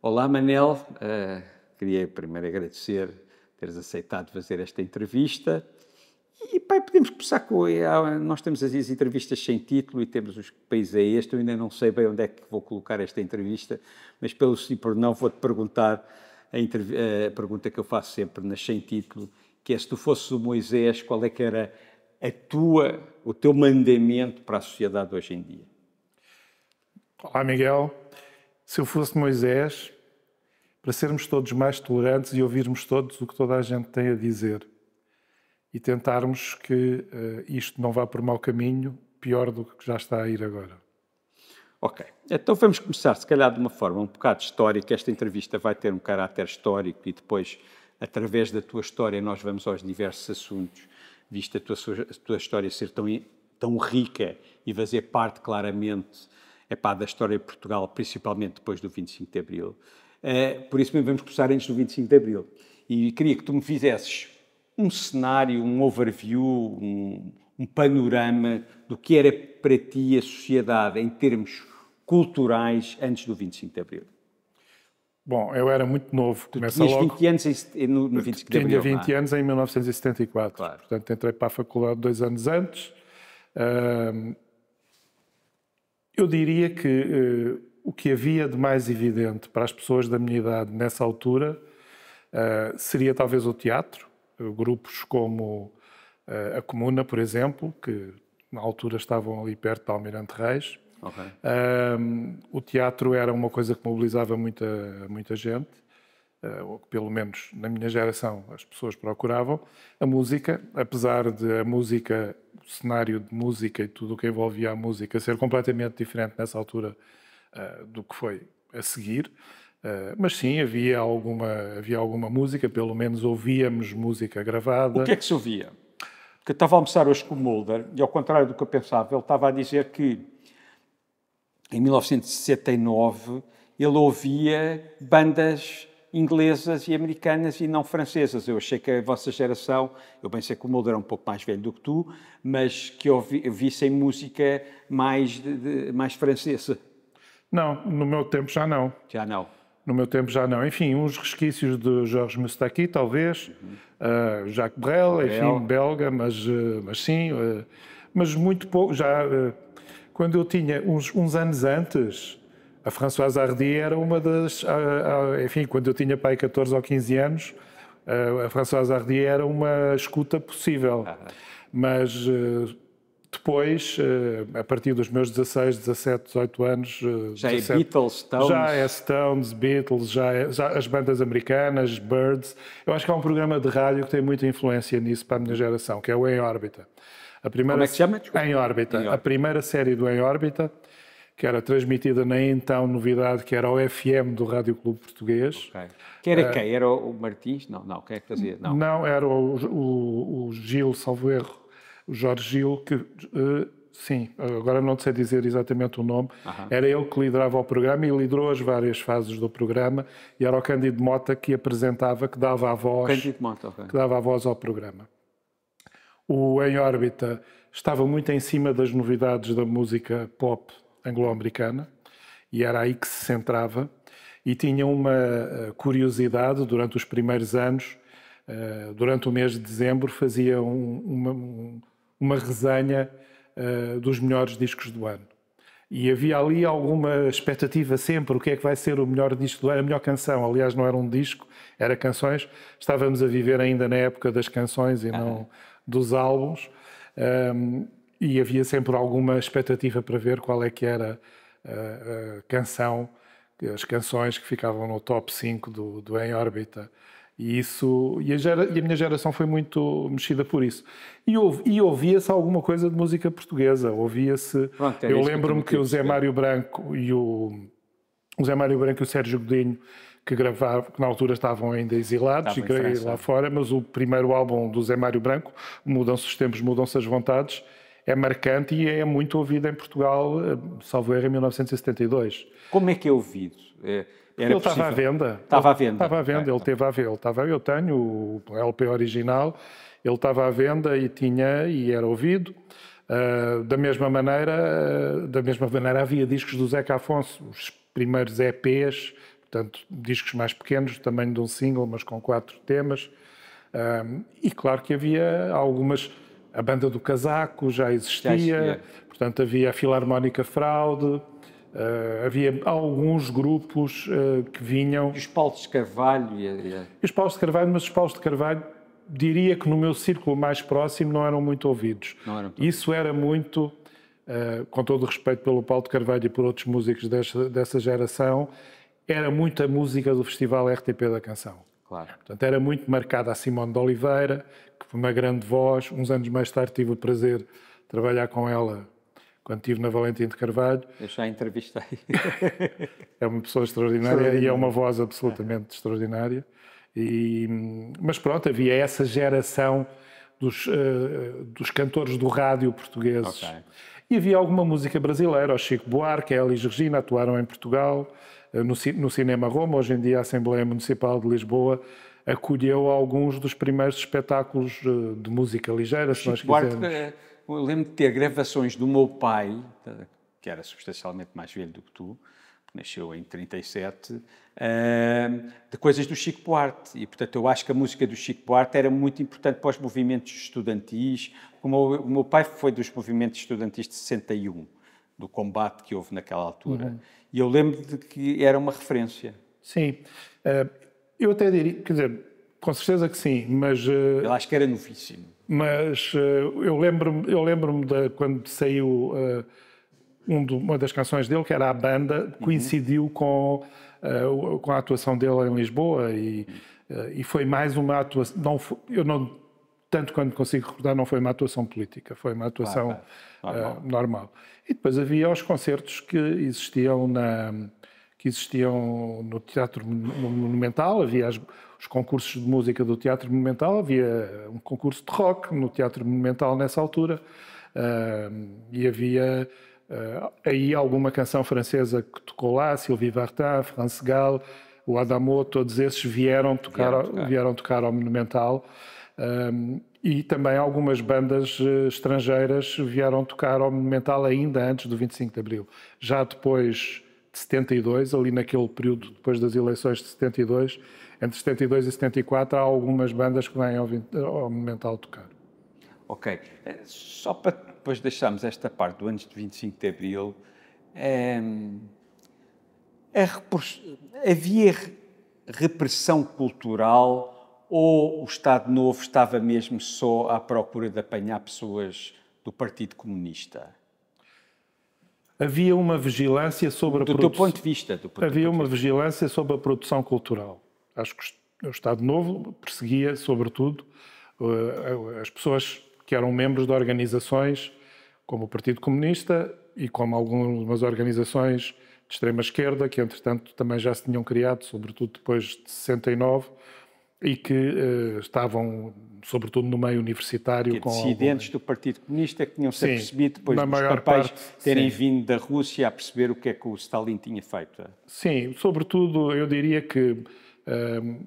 Olá, Manel. Uh, queria primeiro agradecer teres aceitado fazer esta entrevista. E, pai, podemos começar com... Eh, nós temos as entrevistas sem título e temos os que país é este. Eu ainda não sei bem onde é que vou colocar esta entrevista, mas pelo sim por não vou-te perguntar a, intervi... a, pergunta que eu faço sempre nas sem título, que é se tu fosses o Moisés, qual é que era a tua, o teu mandamento para a sociedade hoje em dia? Olá, Miguel se eu fosse Moisés, para sermos todos mais tolerantes e ouvirmos todos o que toda a gente tem a dizer e tentarmos que uh, isto não vá por mau caminho, pior do que já está a ir agora. Ok, então vamos começar, se calhar, de uma forma um bocado histórica. Esta entrevista vai ter um caráter histórico e depois, através da tua história, nós vamos aos diversos assuntos, visto a tua, a tua história ser tão, tão rica e fazer parte claramente epá, é da história de Portugal, principalmente depois do 25 de Abril. Uh, por isso mesmo vamos começar antes do 25 de Abril. E queria que tu me fizesses um cenário, um overview, um, um panorama do que era para ti a sociedade em termos culturais antes do 25 de Abril. Bom, eu era muito novo. Tu tinhas logo... 20 anos em, no, no 25 de Abril. Tinha 20 lá. anos em 1974. Claro. Portanto, entrei para a faculdade dois anos antes. Eu diria que eh, o que havia de mais evidente para as pessoas da minha idade nessa altura uh, seria talvez o teatro, eh, grupos como uh, a Comuna, por exemplo, que na altura estavam ali perto do Almirante Reis. Okay. o teatro era uma coisa que mobilizava muita, muita gente. Eh, ou que pelo menos na minha geração as pessoas procuravam, a música, apesar de a música, o cenário de música e tudo o que envolvia a música ser completamente diferente nessa altura eh, do que foi a seguir, eh, mas sim, havia alguma, havia alguma música, pelo menos ouvíamos música gravada. O que é que se ouvia? que eu estava a almoçar hoje com o Mulder, e ao contrário do que eu pensava, ele estava a dizer que em 1969 ele ouvia bandas inglesas e americanas e não francesas. Eu achei que a vossa geração, eu bem sei que o Mulder é um pouco mais velho do que tu, mas que ouvissem música mais, de, mais francesa. Não, no meu tempo já não. Já não. No meu tempo já não. Enfim, uns resquícios de Jorge Moustaki, talvez, uhum. uh, Jacques Brel, enfim, belga, mas, uh, mas sim, uh, mas muito pouco. Já quando eu tinha uns, uns anos antes, a Françoise Hardy era uma das. Ah, ah, enfim, quando eu tinha pai 14 ou 15 anos, ah, a Françoise Hardy era uma escuta possível. Mas depois, a partir dos meus 16, 17, 18 anos. Já 17, é Beatles, Stones. Já é Stones, Beatles, já, é, já as bandas americanas, Birds. Eu acho que há um programa de rádio que tem muita influência nisso para a minha geração, que é o Em Órbita. A primeira, Como é que se chama? Desculpa. Em órbita. em órbita. A primeira série do Em Órbita que era transmitida na então novidade, que era o FM do Rádio Clube Português. Okay. Que era uh, quem? Era o Martins? Não, não, quem é que fazia? Não, não era o, o, o Gil Salvoerro, o Jorge Gil, que, uh, sim, agora não sei dizer exatamente o nome, era ele que liderava o programa e liderou as várias fases do programa, e era o Cândido Mota que apresentava, que dava a voz, Cândido Mota, okay. que dava a voz ao programa. O Em Órbita estava muito em cima das novidades da música pop anglo-americana, e era aí que se centrava, e tinha uma eh, curiosidade durante os primeiros anos, eh, durante o mês de dezembro, fazia um, uma, uma resenha eh, dos melhores discos do ano. E havia ali alguma expectativa sempre, o que é que vai ser o melhor disco do ano, a melhor canção. Aliás, não era um disco, era canções. Estávamos a viver ainda na época das canções e não ah. dos álbuns. Ehm, e havia sempre alguma expectativa para ver qual é que era a, a canção, as canções que ficavam no top 5 do, do Em Órbita. E, isso, e a, gera, e, a minha geração foi muito mexida por isso. E, e ouvia-se alguma coisa de música portuguesa. Ouvia-se. É eu lembro-me que, que o Zé Mário Branco e o, o Zé Mário Branco e o Sérgio Godinho, que gravavam que na altura estavam ainda exilados Estava e lá fora, mas o primeiro álbum do Zé Mário Branco, Mudam-se os Tempos, Mudam-se as Vontades, é marcante e é muito ouvido em Portugal, eh, salvo erro, em 1972. Como é que é ouvido? É, ele estava à venda. Estava à venda. Estava à venda, ele teve à venda. Ele estava, eu tenho o LP original, ele estava à venda e tinha e era ouvido. Uh, da mesma maneira, uh, da mesma maneira havia discos do Zeca Afonso, os primeiros EPs, portanto, discos mais pequenos, tamanho de um single, mas com quatro temas. Uh, e claro que havia algumas a banda do casaco já existia, já existia. portanto havia a Filarmónica Fraude, Uh, havia alguns grupos uh, que vinham. E os Paulos de Carvalho. E, a... e os Paulos de Carvalho, mas os Paulos de Carvalho diria que no meu círculo mais próximo não eram muito ouvidos. Eram Isso ouvidos. era muito, uh, com todo o respeito pelo Paulo de Carvalho e por outros músicos desta, dessa geração, era muito a música do Festival RTP da Canção. Claro. Portanto, era muito marcada a Simone de Oliveira, que foi uma grande voz. Uns anos mais tarde tive o prazer de trabalhar com ela quando estive na Valentim de Carvalho. Eu já a entrevistei. é uma pessoa extraordinária e é uma voz absolutamente é. extraordinária. E, mas pronto, havia essa geração dos, uh, dos cantores do rádio portugueses. Okay. E havia alguma música brasileira, o Chico Buarque, a Elis Regina atuaram em Portugal, eh, no, no Cinema Roma, hoje em dia a Assembleia Municipal de Lisboa acolheu alguns dos primeiros espetáculos eh, de música ligeira, se nós quisermos. Buarque, eh, eu lembro de ter gravações do meu pai, que era substancialmente mais velho do que tu, nasceu em 37, eh, de coisas do Chico Buarque. E, portanto, eu acho que a música do Chico Buarque era muito importante para os movimentos estudantis. O meu, o meu pai foi dos movimentos estudantis de 61, do combate que houve naquela altura. Uhum. E eu lembro de que era uma referência. Sim. Eu até diria, quer dizer, com certeza que sim, mas... Eh, eu acho que era novíssimo. Mas eh, eu lembro-me eu lembro de quando saiu eh, uma das canções dele, que era A Banda, coincidiu uhum. com, com a atuação dele em Lisboa e, e foi mais uma atuação... Não, eu não tanto quando consigo recordar, não foi uma atuação política, foi uma atuação claro, claro. Normal. Uh, normal. E depois havia os concertos que existiam na, que existiam no Teatro Monumental, havia as, os concursos de música do Teatro Monumental, havia um concurso de rock no Teatro Monumental nessa altura, uh, e havia uh, aí alguma canção francesa que tocou lá, Sylvie Vartan, France Gall, o Adamo, todos esses vieram tocar, vieram tocar. Vieram tocar ao Monumental. Um, ah, e também algumas bandas eh, estrangeiras vieram tocar ao Monumental ainda antes do 25 de Abril. Já depois 72, ali naquele período depois das eleições de 72, entre 72 e 74, há algumas bandas que vêm ao, ao Monumental tocar. Ok. Eh, só para depois deixarmos esta parte do antes de 25 de Abril, ehm, é... É... havia repressão cultural ou o Estado Novo estava mesmo só à procura de apanhar pessoas do Partido Comunista? havia uma vigilância sobre a produção. Do teu ponto de vista. Ponto havia de uma vista. vigilância sobre a produção cultural. Acho que o Estado Novo perseguia, sobretudo, eh, as pessoas que eram membros de organizações como o Partido Comunista e como algumas organizações de extrema esquerda, que entretanto também já se tinham criado, sobretudo depois de 69, e que uh, estavam, sobretudo no meio universitário... Que com dissidentes algum... do Partido Comunista que tinham-se apercebido depois dos papais parte, terem sim. vindo da Rússia a perceber o que é que o Stalin tinha feito. Sim, sobretudo eu diria que uh,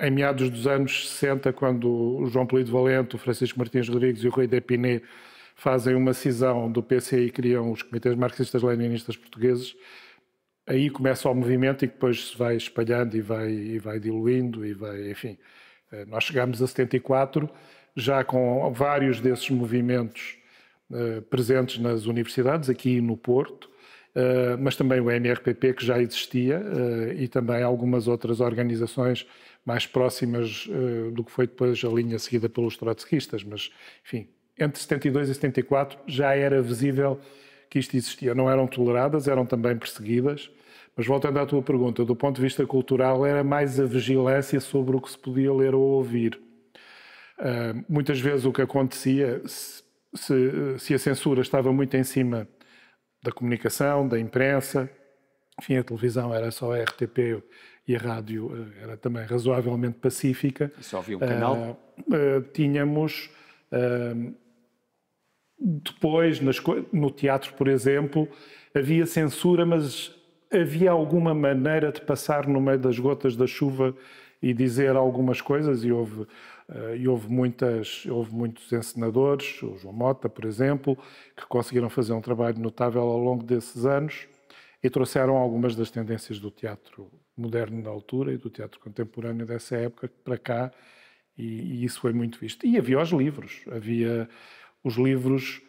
em meados dos anos 60, quando o João Polido Valente, o Francisco Martins Rodrigues e o Rui Depiné fazem uma cisão do PCI e criam os comitês marxistas-leninistas portugueses, aí começa o movimento e depois se vai espalhando e vai, e vai diluindo e vai, enfim. Eh, nós chegamos a 74, já com vários desses movimentos eh, presentes nas universidades, aqui no Porto, eh, mas também o MRPP, que já existia, e também algumas outras organizações mais próximas do que foi depois a linha seguida pelos trotskistas. Mas, enfim, entre 72 e 74 já era visível que isto existia. Não eram toleradas, eram também perseguidas, mas voltando à tua pergunta, do ponto de vista cultural, era mais a vigilância sobre o que se podia ler ou ouvir. Uh, muitas vezes o que acontecia, se, se, se, a censura estava muito em cima da comunicação, da imprensa, enfim, a televisão era só a RTP e a rádio ah, era também razoavelmente pacífica. E só havia um canal? Uh, uh, tínhamos. depois, nas, no teatro, por exemplo, havia censura, mas havia alguma maneira de passar no meio das gotas da chuva e dizer algumas coisas e houve eh, e houve muitas houve muitos encenadores o João Mota por exemplo que conseguiram fazer um trabalho notável ao longo desses anos e trouxeram algumas das tendências do teatro moderno da altura e do teatro contemporâneo dessa época para cá e, e isso foi muito visto e havia os livros havia os livros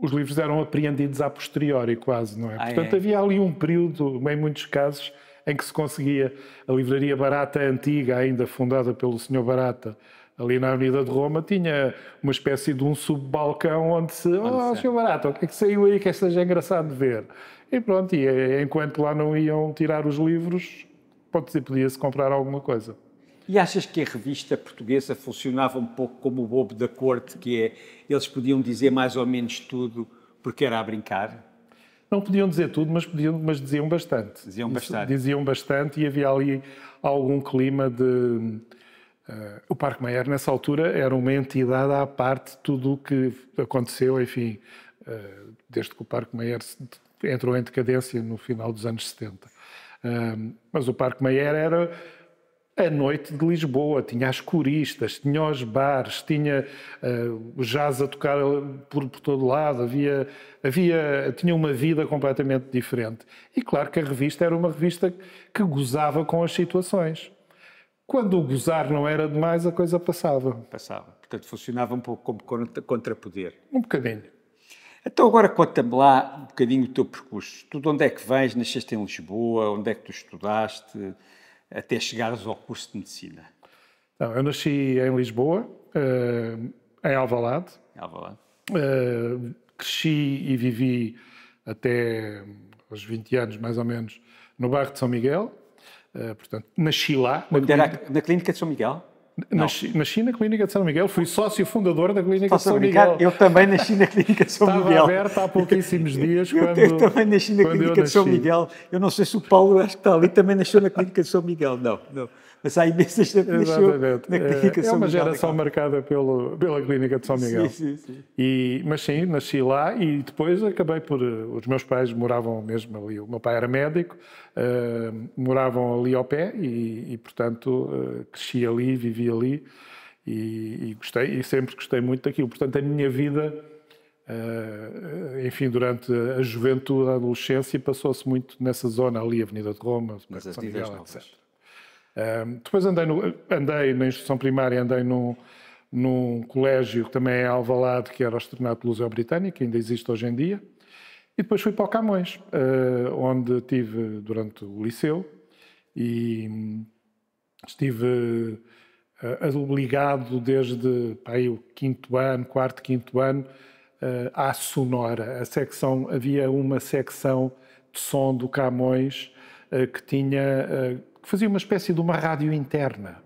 os livros eram apreendidos a posteriori quase, não é? Ai, ah, Portanto, é? havia ali um período, em muitos casos, em que se conseguia a livraria barata antiga, ainda fundada pelo senhor Barata, ali na Avenida de Roma, tinha uma espécie de um subbalcão onde se... Oh, senhor é. Barata, o que é que saiu aí que esteja engraçado de ver? E pronto, e eh, enquanto lá não iam tirar os livros, pode-se podia-se comprar alguma coisa. E achas que a revista portuguesa funcionava um pouco como o bobo da corte, que é eles podiam dizer mais ou menos tudo porque era a brincar? Não podiam dizer tudo, mas, podiam, mas diziam bastante. Diziam bastante. Diziam bastante e havia ali algum clima de. Uh, o Parque Mayer, nessa altura, era uma entidade à parte de tudo o que aconteceu, enfim, uh, desde que o Parque Mayer entrou em decadência no final dos anos 70. Uh, eh, mas o Parque Mayer era a noite de Lisboa, tinha as coristas, tinha os bares, tinha uh, o jazz a tocar eh, por, por todo lado, havia, havia, tinha uma vida completamente diferente. E claro que a revista era uma revista que gozava com as situações. Quando o gozar não era demais, a coisa passava. Passava. Portanto, funcionava um pouco como contra poder. Um bocadinho. Então agora conta-me lá um bocadinho o teu percurso. Tu de onde é que vens? Nasceste em Lisboa? Onde é que tu estudaste? até chegares ao curso de medicina? Então, eu nasci em Lisboa, eh, em Alvalade. Alvalade. Eh, cresci e vivi até aos 20 anos, mais ou menos, no bairro de São Miguel. Eh, portanto, nasci lá. Na clínica... na clínica de São Miguel? Na, na, China, Clínica de São Miguel. Fui sócio fundador da Clínica de São Miguel. Eu também na China Clínica de São Miguel. Estava aberta há pouquíssimos dias. Eu, quando, eu também na China Clínica de São Miguel. Eu não sei se o Paulo, acho que está ali, também nasceu na Clínica de São Miguel. Não, não mas há imensas gente na clínica é, São É uma geração Miguel. marcada pelo, pela clínica de São Miguel. Sim, sim, sim. E, mas sim, nasci lá e depois acabei por... Eh, os meus pais moravam mesmo ali. O meu pai era médico, uh, moravam ali ao pé e, e portanto, uh, cresci ali, vivi ali e, e, gostei, e sempre gostei muito daquilo. Portanto, a minha vida... Uh, enfim, durante a juventude, a adolescência, passou-se muito nessa zona ali, Avenida de Roma, São Miguel, etc. Um, depois andei, no, andei na instrução primária, andei num, num colégio que também é Alvalade, que era o Externato Luseu Britânico, que ainda existe hoje em dia. E depois fui para o Camões, uh, onde tive durante o liceu e hum, estive uh, desde pá, aí, o quinto ano, quarto, quinto ano, uh, à sonora. A secção, havia uma secção de som do Camões uh, que tinha que fazia uma espécie de uma rádio interna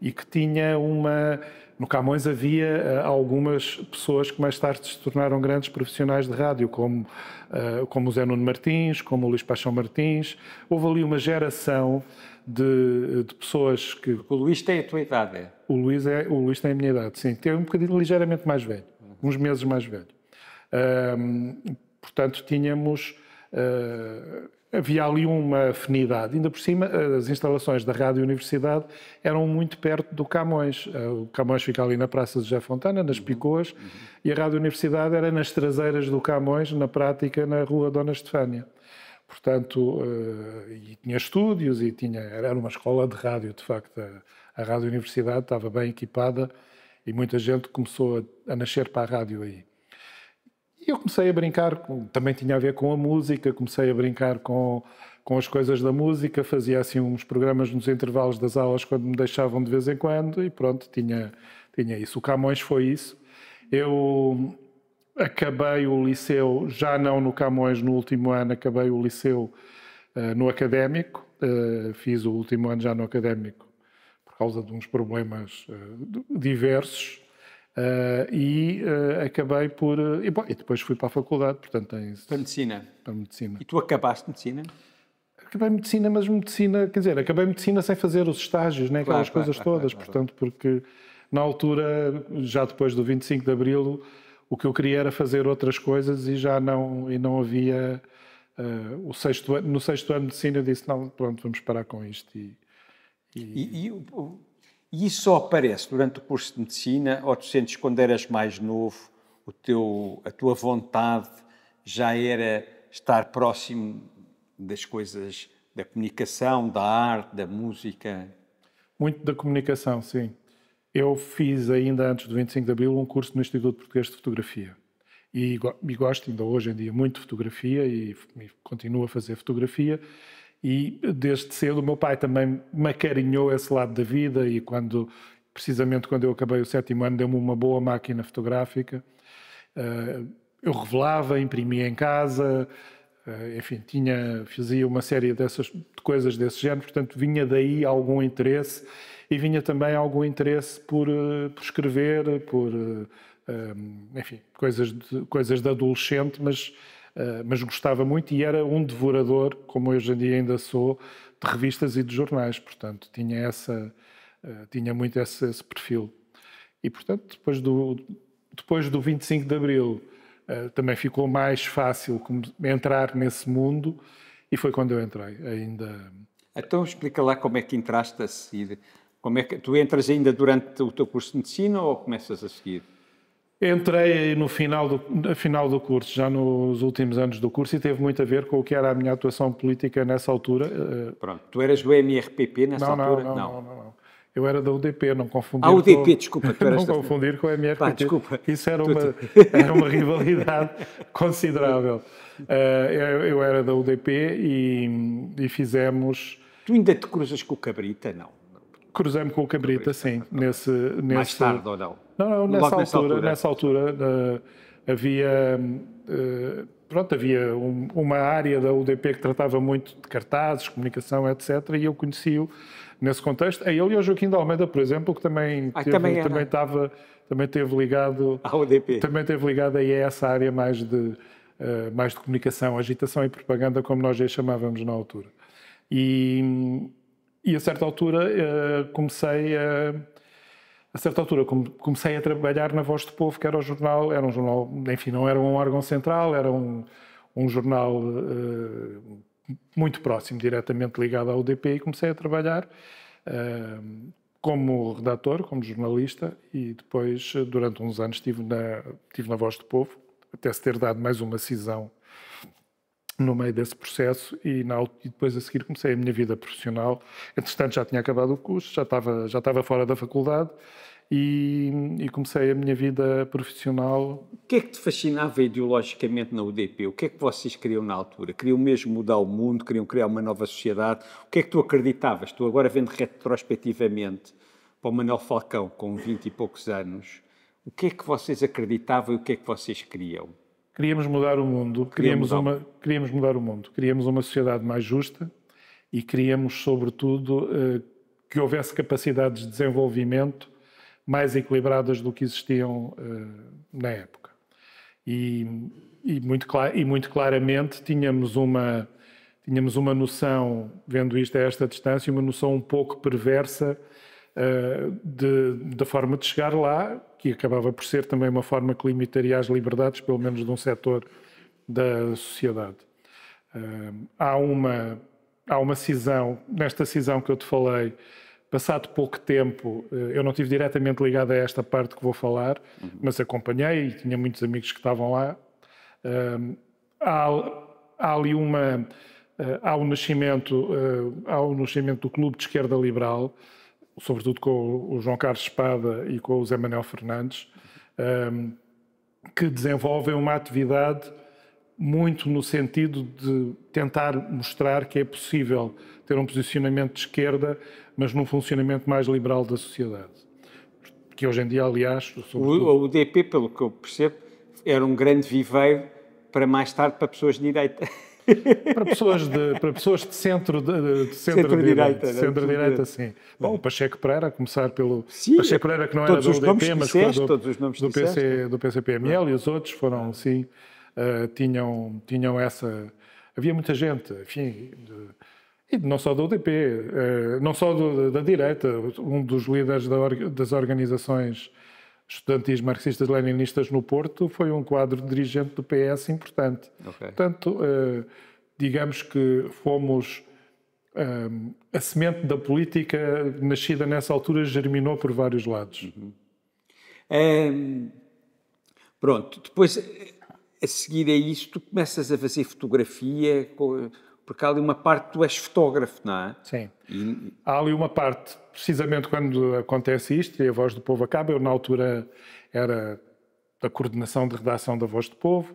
e que tinha uma. No Camões havia eh, algumas pessoas que mais tarde se tornaram grandes profissionais de rádio, como, eh, como o Zé Nuno Martins, como o Luís Paixão Martins. Houve ali uma geração de, de pessoas que. O Luís tem a tua idade, é? O Luís, é, o Luís tem a minha idade, sim. Tem um bocadinho ligeiramente mais velho, uns meses mais velho. portanto, tínhamos. Eh, havia ali uma afinidade. Ainda por cima, as instalações da Rádio Universidade eram muito perto do Camões. Eh, o Camões fica ali na Praça de José Fontana, nas Picoas, uhum. e a Rádio Universidade era nas traseiras do Camões, na prática, na Rua Dona Estefânia. Portanto, eh, e tinha estúdios e tinha, era uma escola de rádio, de facto. A, a Rádio Universidade estava bem equipada e muita gente começou a, a nascer para a rádio aí eu comecei a brincar, também tinha a ver com a música, comecei a brincar com, com as coisas da música, fazia assim uns programas nos intervalos das aulas quando me deixavam de vez em quando e pronto, tinha, tinha isso. O Camões foi isso. Eu acabei o liceu, já não no Camões, no último ano, acabei o liceu uh, no académico, uh, fiz o último ano já no académico por causa de uns problemas uh, diversos Uh, e uh, acabei por. Uh, e, bom, e, depois fui para a faculdade, portanto. para medicina. Para medicina. E tu acabaste medicina? Acabei medicina, mas medicina, quer dizer, acabei medicina sem fazer os estágios, nem né, aquelas claro, coisas claro, todas, portanto, porque na altura, já depois do 25 de Abril, o que eu queria era fazer outras coisas e já não, e não havia. o sexto, no sexto ano de medicina eu disse: não, pronto, vamos parar com isto. E, e, e, e e isso só aparece durante o curso de medicina ou tu sentes quando eras mais novo, o teu, a tua vontade já era estar próximo das coisas da comunicação, da arte, da música? Muito da comunicação, sim. Eu fiz ainda antes do 25 de Abril um curso no Instituto Português de Fotografia e, e gosto ainda hoje em dia muito de fotografia e, e continuo a fazer fotografia e desde cedo o meu pai também me acarinhou esse lado da vida e quando, precisamente quando eu acabei o sétimo ano, deu-me uma boa máquina fotográfica. Eh, eu revelava, imprimia em casa, eh, enfim, tinha, fazia uma série dessas de coisas desse género, portanto vinha daí algum interesse e vinha também algum interesse por, eh, por escrever, por, enfim, coisas de, coisas de adolescente, mas eh, mas gostava muito e era um devorador, como hoje em dia ainda sou, de revistas e de jornais, portanto, tinha, essa, eh, tinha muito esse, esse perfil. E, portanto, depois do, depois do 25 de Abril, eh, também ficou mais fácil entrar nesse mundo e foi quando eu entrei, ainda... Então explica lá como é que entraste a seguir. Como é que, tu entras ainda durante o teu curso de medicina ou começas a seguir? Entrei no final do, no final do curso, já nos últimos anos do curso, e teve muito a ver com o que era a minha atuação política nessa altura. Eh, Pronto, tu eras do MRPP nessa não, altura? Não não, não, não, não. Eu era da UDP, não confundir. Ah, UDP, com... desculpa. Tu eras não confundir com o MRPP. Pá, desculpa. Isso era uma, era uma rivalidade considerável. Eh, eu era da UDP e, e fizemos. Tu ainda te cruzas com o Cabrita, não? cruzei-me com o Cambrita, sim, nesse, nesse... Mais tarde ou não? Não, não nessa, altura, nessa altura, nessa altura uh, havia... Uh, pronto, havia um, uma área da UDP que tratava muito de cartazes, comunicação, etc. E eu conheci-o nesse contexto. A é ele e ao Joaquim de Almeida, por exemplo, que também, ah, teve, também, também, estava, também teve ligado... À UDP. Também teve ligado a essa área mais de... Uh, mais de comunicação, agitação e propaganda, como nós já chamávamos na altura. E, e a certa altura eh, comecei a a certa altura comecei a trabalhar na Voz do Povo, que era o jornal, era um jornal, enfim, não era um órgão central, era um, um jornal uh, muito próximo, diretamente ligado ao DP, e comecei a trabalhar uh, como redator, como jornalista, e depois, durante uns anos, estive na, estive na Voz do Povo, até se ter dado mais uma cisão no meio desse processo e, na, e, depois a seguir comecei a minha vida profissional. Entretanto, já tinha acabado o curso, já estava, já estava fora da faculdade e, e, comecei a minha vida profissional. O que é que te fascinava ideologicamente na UDP? O que é que vocês queriam na altura? Queriam mesmo mudar o mundo? Queriam criar uma nova sociedade? O que é que tu acreditavas? Tu agora vendo retrospectivamente para o Manuel Falcão, com 20 e poucos anos, o que é que vocês acreditavam e o que é que vocês queriam? Queríamos mudar o mundo, queríamos, uma, queríamos mudar o mundo, queríamos uma sociedade mais justa e queríamos, sobretudo, eh, que houvesse capacidades de desenvolvimento mais equilibradas do que existiam eh, na época. E, e, muito, e muito claramente tínhamos uma, tínhamos uma noção, vendo isto a esta distância, uma noção um pouco perversa eh, da forma de chegar lá, que acabava por ser também uma forma que limitaria as liberdades, pelo menos de um setor da sociedade. Ah, há uma, há uma cisão, nesta cisão que eu te falei, passado pouco tempo, eh, eu não estive diretamente ligado a esta parte que vou falar, uhum. mas acompanhei e tinha muitos amigos que estavam lá. Há, há ali uma. Eh, há o nascimento, eh, há o nascimento do Clube de Esquerda Liberal, sobretudo com o João Carlos Espada e com o Zé Manuel Fernandes, um, ehm, que desenvolvem uma atividade muito no sentido de tentar mostrar que é possível ter um posicionamento de esquerda, mas num funcionamento mais liberal da sociedade. Que hoje em dia, aliás. Sobretudo... O UDP, pelo que eu percebo, era um grande viveiro para mais tarde para pessoas de direita para pessoas de, para pessoas de centro de, de centro-direita, centro centro-direita, né? sim. Bom, o Pacheco Pereira, a começar pelo sim, Pacheco Pereira que não era do UDP, mas disseste, do, todos os nomes do, PC, do PCPML e os outros foram sim uh, tinham tinham essa havia muita gente, enfim. De, e não só do UDP, uh, eh, não só do, da direita, um dos líderes da or, das organizações estudantes marxistas-leninistas no Porto, foi um quadro dirigente do PS importante. Okay. Portanto, eh, digamos que fomos. Eh, a semente da política nascida nessa altura germinou por vários lados. Uhum. Ehm, pronto, depois eh, a seguir a isto, tu começas a fazer fotografia. Com porque há ali uma parte, tu és fotógrafo, não é? Sim. E... Há ali uma parte, precisamente quando acontece isto e a Voz do Povo acaba, eu na altura era da coordenação de redação da Voz do Povo,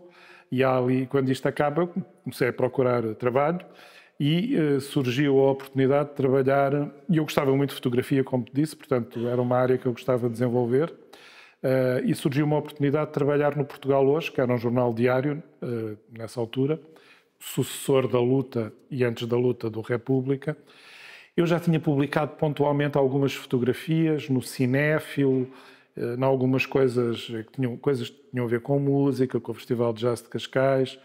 e há ali, quando isto acaba, comecei a procurar trabalho e eh, surgiu a oportunidade de trabalhar, e eu gostava muito de fotografia, como te disse, portanto era uma área que eu gostava de desenvolver, eh, e surgiu uma oportunidade de trabalhar no Portugal Hoje, que era um jornal diário eh, nessa altura, sucessor da luta e antes da luta do República, eu já tinha publicado pontualmente algumas fotografias no Cinéfilo, eh, em algumas coisas que tinham, coisas que tinham a ver com música, com o Festival de Jazz de Cascais,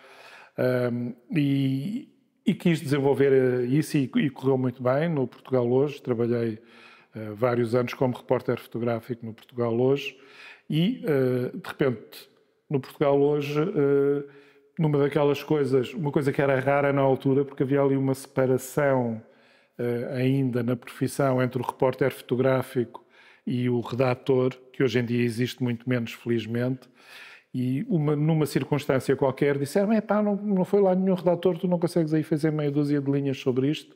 um, ehm, e, e, quis desenvolver eh, isso e, e, correu muito bem no Portugal Hoje. Trabalhei uh, vários anos como repórter fotográfico no Portugal Hoje e, uh, de repente, no Portugal Hoje... Uh, numa daquelas coisas, uma coisa que era rara na altura, porque havia ali uma separação uh, ainda na profissão entre o repórter fotográfico e o redator, que hoje em dia existe muito menos, felizmente. E uma, numa circunstância qualquer disseram: é pá, não, não foi lá nenhum redator, tu não consegues aí fazer meia dúzia de linhas sobre isto.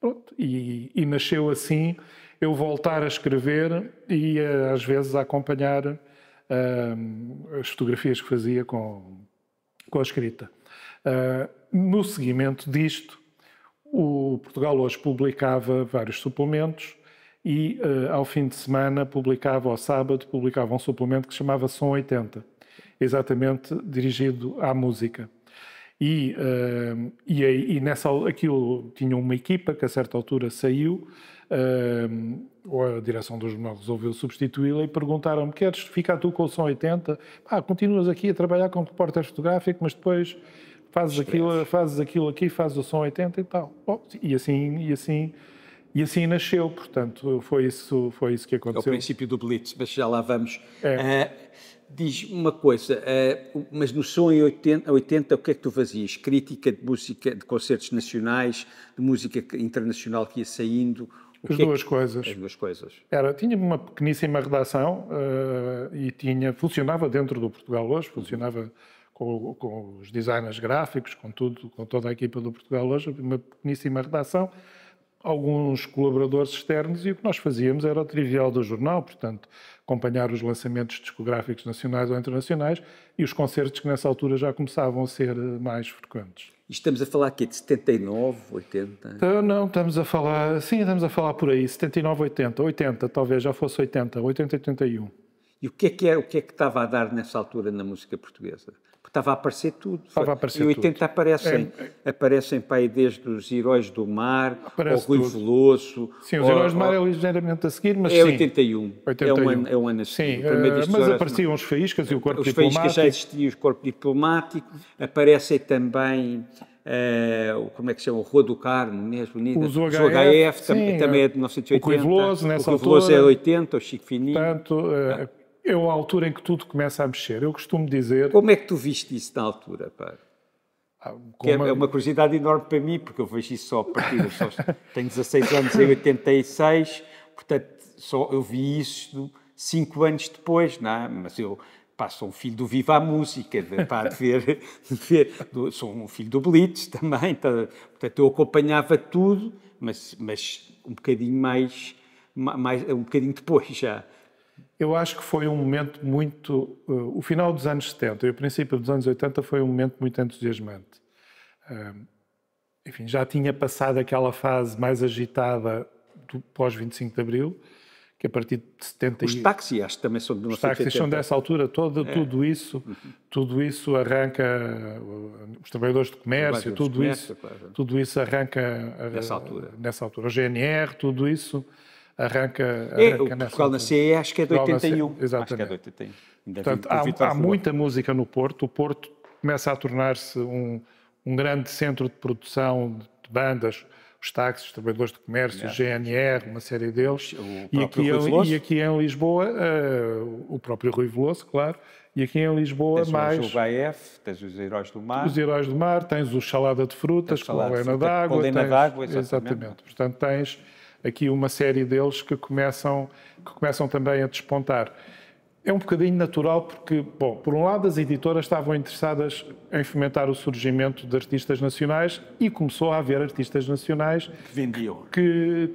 Pronto, e, e nasceu assim eu voltar a escrever e eh, às vezes a acompanhar uh, as fotografias que fazia com com a escrita. Uh, no seguimento disto, o Portugal Hoje publicava vários suplementos e uh, ao fim de semana publicava, ao sábado, publicava um suplemento que se chamava Som 80, exatamente dirigido à música. E, uh, e, e nessa, aquilo tinha uma equipa que a certa altura saiu, uh, ou a direção do jornal resolveu substituí-la e perguntaram-me: Queres ficar tu com o som 80? Ah, continuas aqui a trabalhar como repórter fotográfico, mas depois fazes aquilo, fazes aquilo aqui, fazes o som 80 e tal. Bom, e assim, e assim. E assim nasceu, portanto, foi isso, foi isso que aconteceu. É o princípio do Blitz, mas já lá vamos. É. Uh, diz uma coisa, uh, mas no som em 80, 80, o que é que tu fazias? Crítica de música, de concertos nacionais, de música internacional que ia saindo, as que é duas é que... coisas. As duas coisas. Era, tinha uma pequeníssima redação uh, e tinha, funcionava dentro do Portugal hoje, uhum. funcionava com, com, os designers gráficos, com tudo, com toda a equipa do Portugal hoje, uma pequeníssima redação, alguns colaboradores externos e o que nós fazíamos era o trivial do jornal, portanto, acompanhar os lançamentos discográficos nacionais ou internacionais e os concertos que nessa altura já começavam a ser eh, mais frequentes. Estamos a falar aqui de 79, 80? Então, não, estamos a falar, sim, estamos a falar por aí, 79, 80, 80, talvez já fosse 80, 80, 81. E o que é que, era, o que, é que estava a dar nessa altura na música portuguesa? porque estava a aparecer tudo. Estava a aparecer em 80 tudo. aparecem, é, é. aparecem pai desde os Heróis do Mar, Aparece ao Rui tudo. Veloso. Sim, os ao, Heróis do Mar ao... é ligeiramente a seguir, mas. É sim, 81. 81. É, um ano, é um ano a seguir. Sim, uh, eh, mas apareciam assim, os faíscas e o eh, corpo os diplomático. Os faíscas já existiam, o corpo diplomático. Aparecem também. Uh, como é que se chama? O Rua do Carmo, Inês né, Bonita. Os UHF, o HF sim, também, é de 1980. O Rui Veloso, nessa O Rui Veloso é 80, o Chico Fininho. Portanto, uh, é a altura em que tudo começa a mexer. Eu costumo dizer. Como é que tu viste isso na altura, pá? Ah, é, uma... é uma curiosidade enorme para mim, porque eu vejo isso só a partir das Tenho 16 anos em 86, portanto, só eu vi isso cinco anos depois, não é? Mas eu pá, sou um filho do Viva a Música, de, pá, de ver, de ver do, sou um filho do Blitz também, tá, portanto, eu acompanhava tudo, mas, mas um bocadinho mais, mais, um bocadinho depois já. Eu acho que foi um momento muito. Uh, o final dos anos 70 e o princípio dos anos 80 foi um momento muito entusiasmante. Uh, enfim, já tinha passado aquela fase mais agitada do pós-25 de Abril, que a partir de 70... Os táxis acho, também são de 1970. Os táxis são dessa altura, toda é. tudo, isso, uhum. tudo isso arranca, os trabalhadores de comércio, tudo, de comércio, isso, claro. tudo isso arranca... Nessa altura. Eh, nessa altura. O GNR, tudo isso arranca, arranca é, o Portugal na CE acho que é de 81. Exatamente. Acho que é de 81. Portanto, há, há muita música no Porto. O Porto começa a tornar-se um, um grande centro de produção de bandas, os táxis, os trabalhadores de comércio, o GNR, uma série deles. E aqui, e aqui, em Lisboa, uh, o próprio Rui Veloso, claro. E aqui em Lisboa, tens mais. Tens o AF, tens os Heróis do Mar. Os Heróis do Mar, tens o Salada de Frutas, com a Lena d'Água. Com a Lena d'Água, exatamente. exatamente. Portanto, tens aqui uma série deles que começam, que começam também a despontar. É um bocadinho natural porque, bom, por um lado as editoras estavam interessadas em fomentar o surgimento de artistas nacionais e começou a haver artistas nacionais vendiam. que,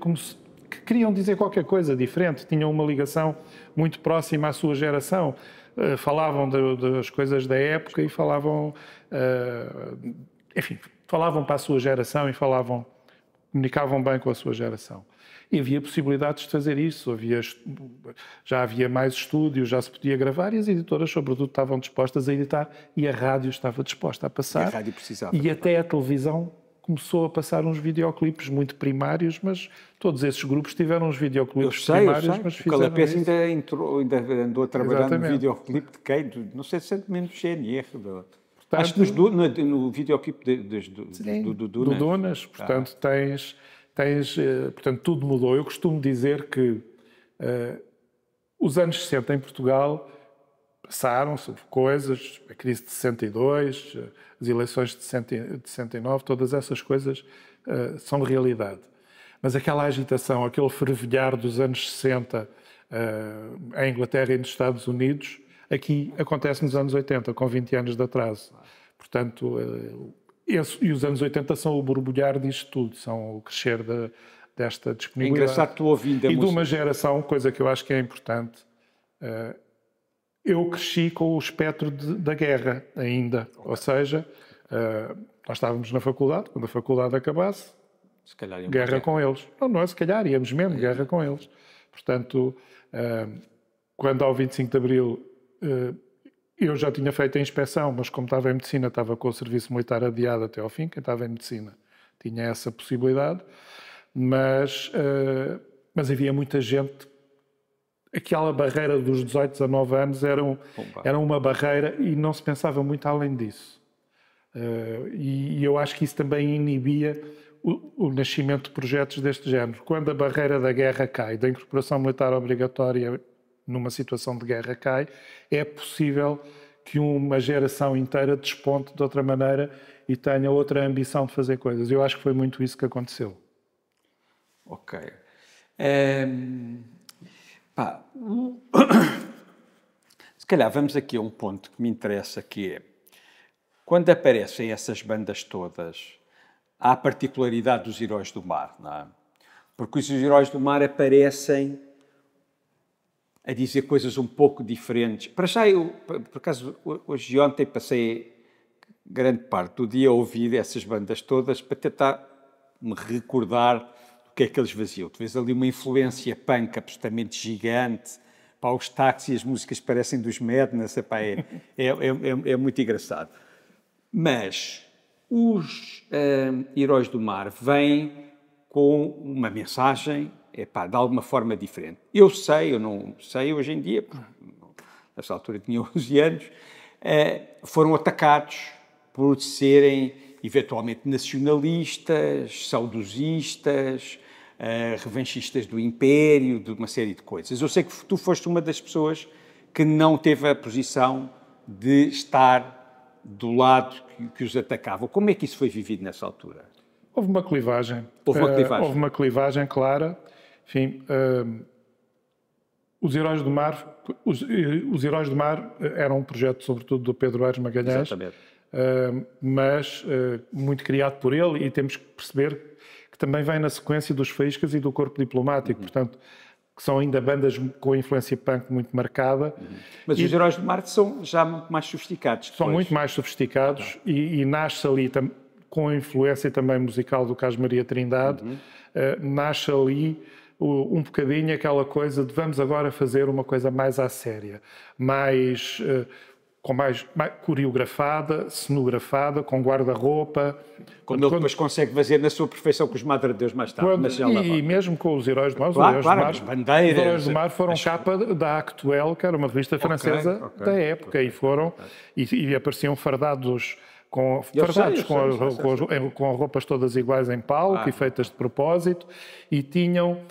que queriam dizer qualquer coisa diferente, tinham uma ligação muito próxima à sua geração, eh, falavam de, das coisas da época e falavam, eh, enfim, falavam para a sua geração e falavam, comunicavam bem com a sua geração. E havia possibilidades de fazer isso, havia, já havia mais estúdios, já se podia gravar e as editoras, sobretudo, estavam dispostas a editar e a rádio estava disposta a passar. E a rádio precisava. E até a televisão começou a passar uns videoclipes muito primários, mas todos esses grupos tiveram uns videoclipes sei, primários, mas fizeram O Calapés ainda, ainda andou a trabalhar Exatamente. no videoclipe de quem? não sei se é de menos GNR. Portanto, Acho que no, no videoclipe do, do, do, Donas. Do Donas, portanto, ah. tens tens, eh, portanto, tudo mudou. Eu costumo dizer que uh, os anos 60 em Portugal passaram-se coisas, a crise de 62, eh, as eleições de 69, todas essas coisas uh, são realidade. Mas aquela agitação, aquele fervilhar dos anos 60 uh, em Inglaterra e nos Estados Unidos, aqui acontece nos anos 80, com 20 anos de atraso. Portanto, uh, e os anos 80 são o borbulhar disto tudo, são o crescer de, desta disponibilidade. É engraçado tu ouvindo a E música. de uma geração, coisa que eu acho que é importante. Eh, eu cresci com o espectro de, da guerra ainda, okay. ou seja, eh, nós estávamos na faculdade, quando a faculdade acabasse, guerra, guerra com eles. Não, não é se calhar, íamos mesmo, é. guerra com eles. Portanto, eh, quando ao 25 de Abril eu já tinha feito a inspeção, mas como estava em medicina, estava com o serviço militar adiado até ao fim, quem estava em medicina tinha essa possibilidade, mas, uh, mas havia muita gente. Aquela barreira dos 18, a 9 anos era, um, era uma barreira e não se pensava muito além disso. Uh, e, e, eu acho que isso também inibia o, o, nascimento de projetos deste género. Quando a barreira da guerra cai, da incorporação militar obrigatória numa situação de guerra cai, é possível que uma geração inteira desponte de outra maneira e tenha outra ambição de fazer coisas. Eu acho que foi muito isso que aconteceu. Ok. É... Pá. Se calhar vamos aqui a um ponto que me interessa, que é quando aparecem essas bandas todas, há a particularidade dos heróis do mar, não é? Porque os heróis do mar aparecem a dizer coisas um pouco diferentes. Para já, eu, por acaso, hoje e ontem passei grande parte do dia a ouvir essas bandas todas para tentar me recordar o que é que eles faziam. Tu vês ali uma influência punk absolutamente gigante, pá, os táxis e as músicas parecem dos Madness, epá, é, é, é, é, é, muito engraçado. Mas os hum, Heróis do Mar vêm com uma mensagem epá, de alguma forma diferente. Eu sei, eu não sei hoje em dia, nessa altura tinha 11 anos, eh, foram atacados por serem eventualmente nacionalistas, saudosistas, eh, revanchistas do império, de uma série de coisas. Eu sei que tu foste uma das pessoas que não teve a posição de estar do lado que, que os atacava. Como é que isso foi vivido nessa altura? Houve uma clivagem. Houve uma eh, clivagem. Uh, houve uma clivagem clara. Enfim, uh, ehm, os Heróis do Mar, os, eh, os, Heróis do Mar eh, eram um projeto sobretudo do Pedro Aires Magalhães, uh, mas uh, muito criado por ele e temos que perceber que também vem na sequência dos Faíscas e do Corpo Diplomático, uhum. portanto, que são ainda bandas com influência punk muito marcada. Uhum. Mas e, os Heróis do Mar são já muito mais sofisticados. Depois. São muito mais sofisticados ah, e, e nasce ali com a influência também musical do Carlos Maria Trindade, uhum. uh, nasce ali um bocadinho aquela coisa de vamos agora fazer uma coisa mais à séria, mais eh, com mais, mais, coreografada, cenografada, com guarda-roupa. Quando ele depois consegue fazer na sua perfeição com os Madre de Deus mais tarde. Quando, mas e, e mesmo com os Heróis do Mar, claro, os, Heróis claro, do Mar do Mar foram as... capa da Actuel, que era uma revista francesa okay, okay, da época, okay, e foram, e, e, apareciam fardados com, fardados sei, com, sei, sei, com, eh, com roupas todas iguais em palco ah, e feitas de propósito, e tinham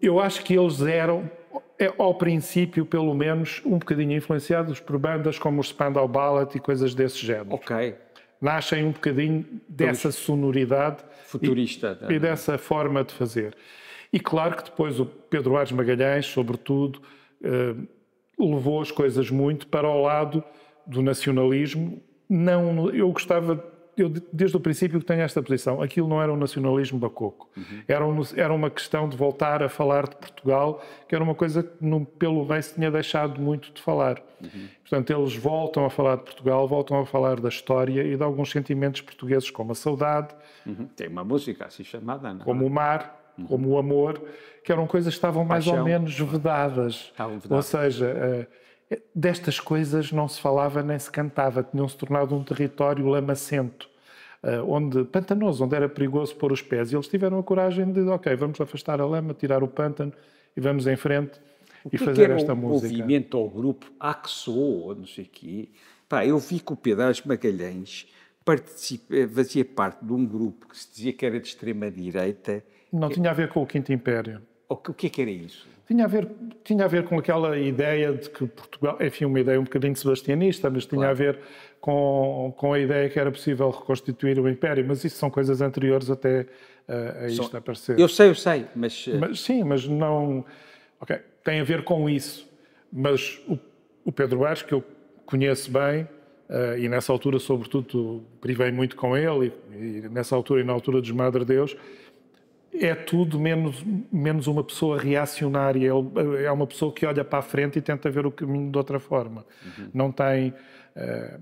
eu acho que eles eram, é, ao princípio, pelo menos, um bocadinho influenciados por bandas como os Spandau Ballet e coisas desse género. Ok. Nascem um bocadinho dessa sonoridade futurista e, é? e, dessa forma de fazer. E claro que depois o Pedro Aires Magalhães, sobretudo, eh, levou as coisas muito para o lado do nacionalismo. Não, eu gostava eu desde o princípio que tenho esta posição. Aquilo não era um nacionalismo bacoco. Uhum. Era, um, era uma questão de voltar a falar de Portugal, que era uma coisa que no, pelo bem se tinha deixado muito de falar. Uhum. Portanto, eles voltam a falar de Portugal, voltam a falar da história e de alguns sentimentos portugueses, como a saudade. Uhum. Tem uma música assim chamada, não é? Como o mar, uhum. como o amor, que eram coisas que estavam mais Paixão. ou menos vedadas. vedadas. Ou seja eh, destas coisas não se falava nem se cantava, tinham-se tornado um território lamacento. Eh, onde pantanoso, onde era perigoso pôr os pés. E eles tiveram a coragem de, ok, vamos afastar a lama, tirar o pântano e vamos em frente o e que é fazer que esta música. música. O movimento ao grupo Axo, ah, não sei o quê. Pá, eu vi que o Pedágio Magalhães eh, fazia parte de um grupo que se dizia que era de extrema-direita. Não que... tinha a ver com o Quinto Império. O que, é que era isso? Tinha a, ver, tinha a ver com aquela ideia de que Portugal, enfim, uma ideia um bocadinho sebastianista, mas tinha claro. a ver com, com a ideia que era possível reconstituir o Império, mas isso são coisas anteriores até uh, a isto são... aparecer. Eu sei, eu sei, mas... Eh, mas... Sim, mas não... Ok, tem a ver com isso, mas o, o Pedro Aires, que eu conheço bem, uh, e nessa altura, sobretudo, privei muito com ele, e, e nessa altura e na altura dos Madre Deus, é tudo menos, menos uma pessoa reacionária. Ele é uma pessoa que olha para a frente e tenta ver o caminho de outra forma. Uhum. Não tem. Uh,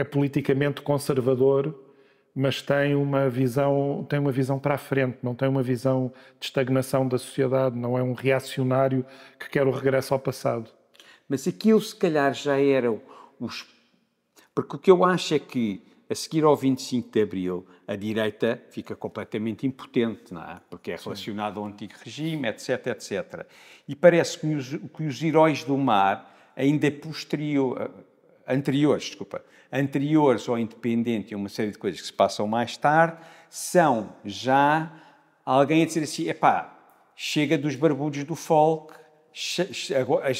é politicamente conservador, mas tem uma visão, tem uma visão para a frente, não tem uma visão de estagnação da sociedade, não é um reacionário que quer o regresso ao passado. Mas aquilo se calhar já era os porque o que eu acho é que a seguir ao 25 de abril, a direita fica completamente impotente, não é? Porque é relacionada ao antigo regime, etc, etc. E parece que os, que os heróis do mar ainda posterior anteriores, desculpa, anteriores ao independente e uma série de coisas que se passam mais tarde, são já alguém a dizer assim, epá, chega dos barbudos do folk,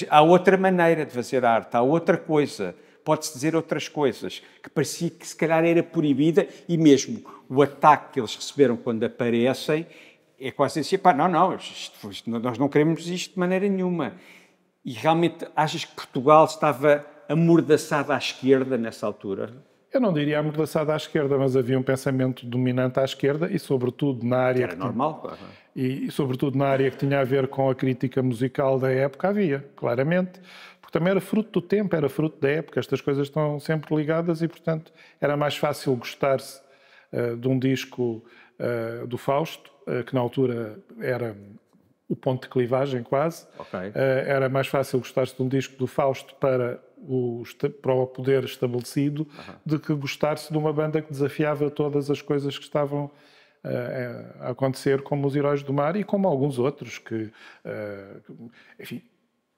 há outra maneira de fazer arte, há outra coisa, pode-se dizer outras coisas, que parecia que se calhar era proibida e mesmo o ataque que eles receberam quando aparecem é quase assim, epá, não, não, isto, nós não queremos isto de maneira nenhuma. E realmente achas que Portugal estava amordaçada à esquerda nessa altura? Eu não diria amordaçada à esquerda, mas havia um pensamento dominante à esquerda e, sobretudo, na área. Que era que normal, claro. E, sobretudo, na área que tinha a ver com a crítica musical da época, havia, claramente. Porque também era fruto do tempo, era fruto da época, estas coisas estão sempre ligadas e, portanto, era mais fácil gostar-se uh, de um disco uh, do Fausto, uh, que na altura era o ponto de clivagem quase. Okay. Uh, era mais fácil gostar-se de um disco do Fausto para o, para o poder estabelecido de que gostasse de uma banda que desafiava todas as coisas que estavam uh, a acontecer, como os Heróis do Mar e como alguns outros que, uh, enfim,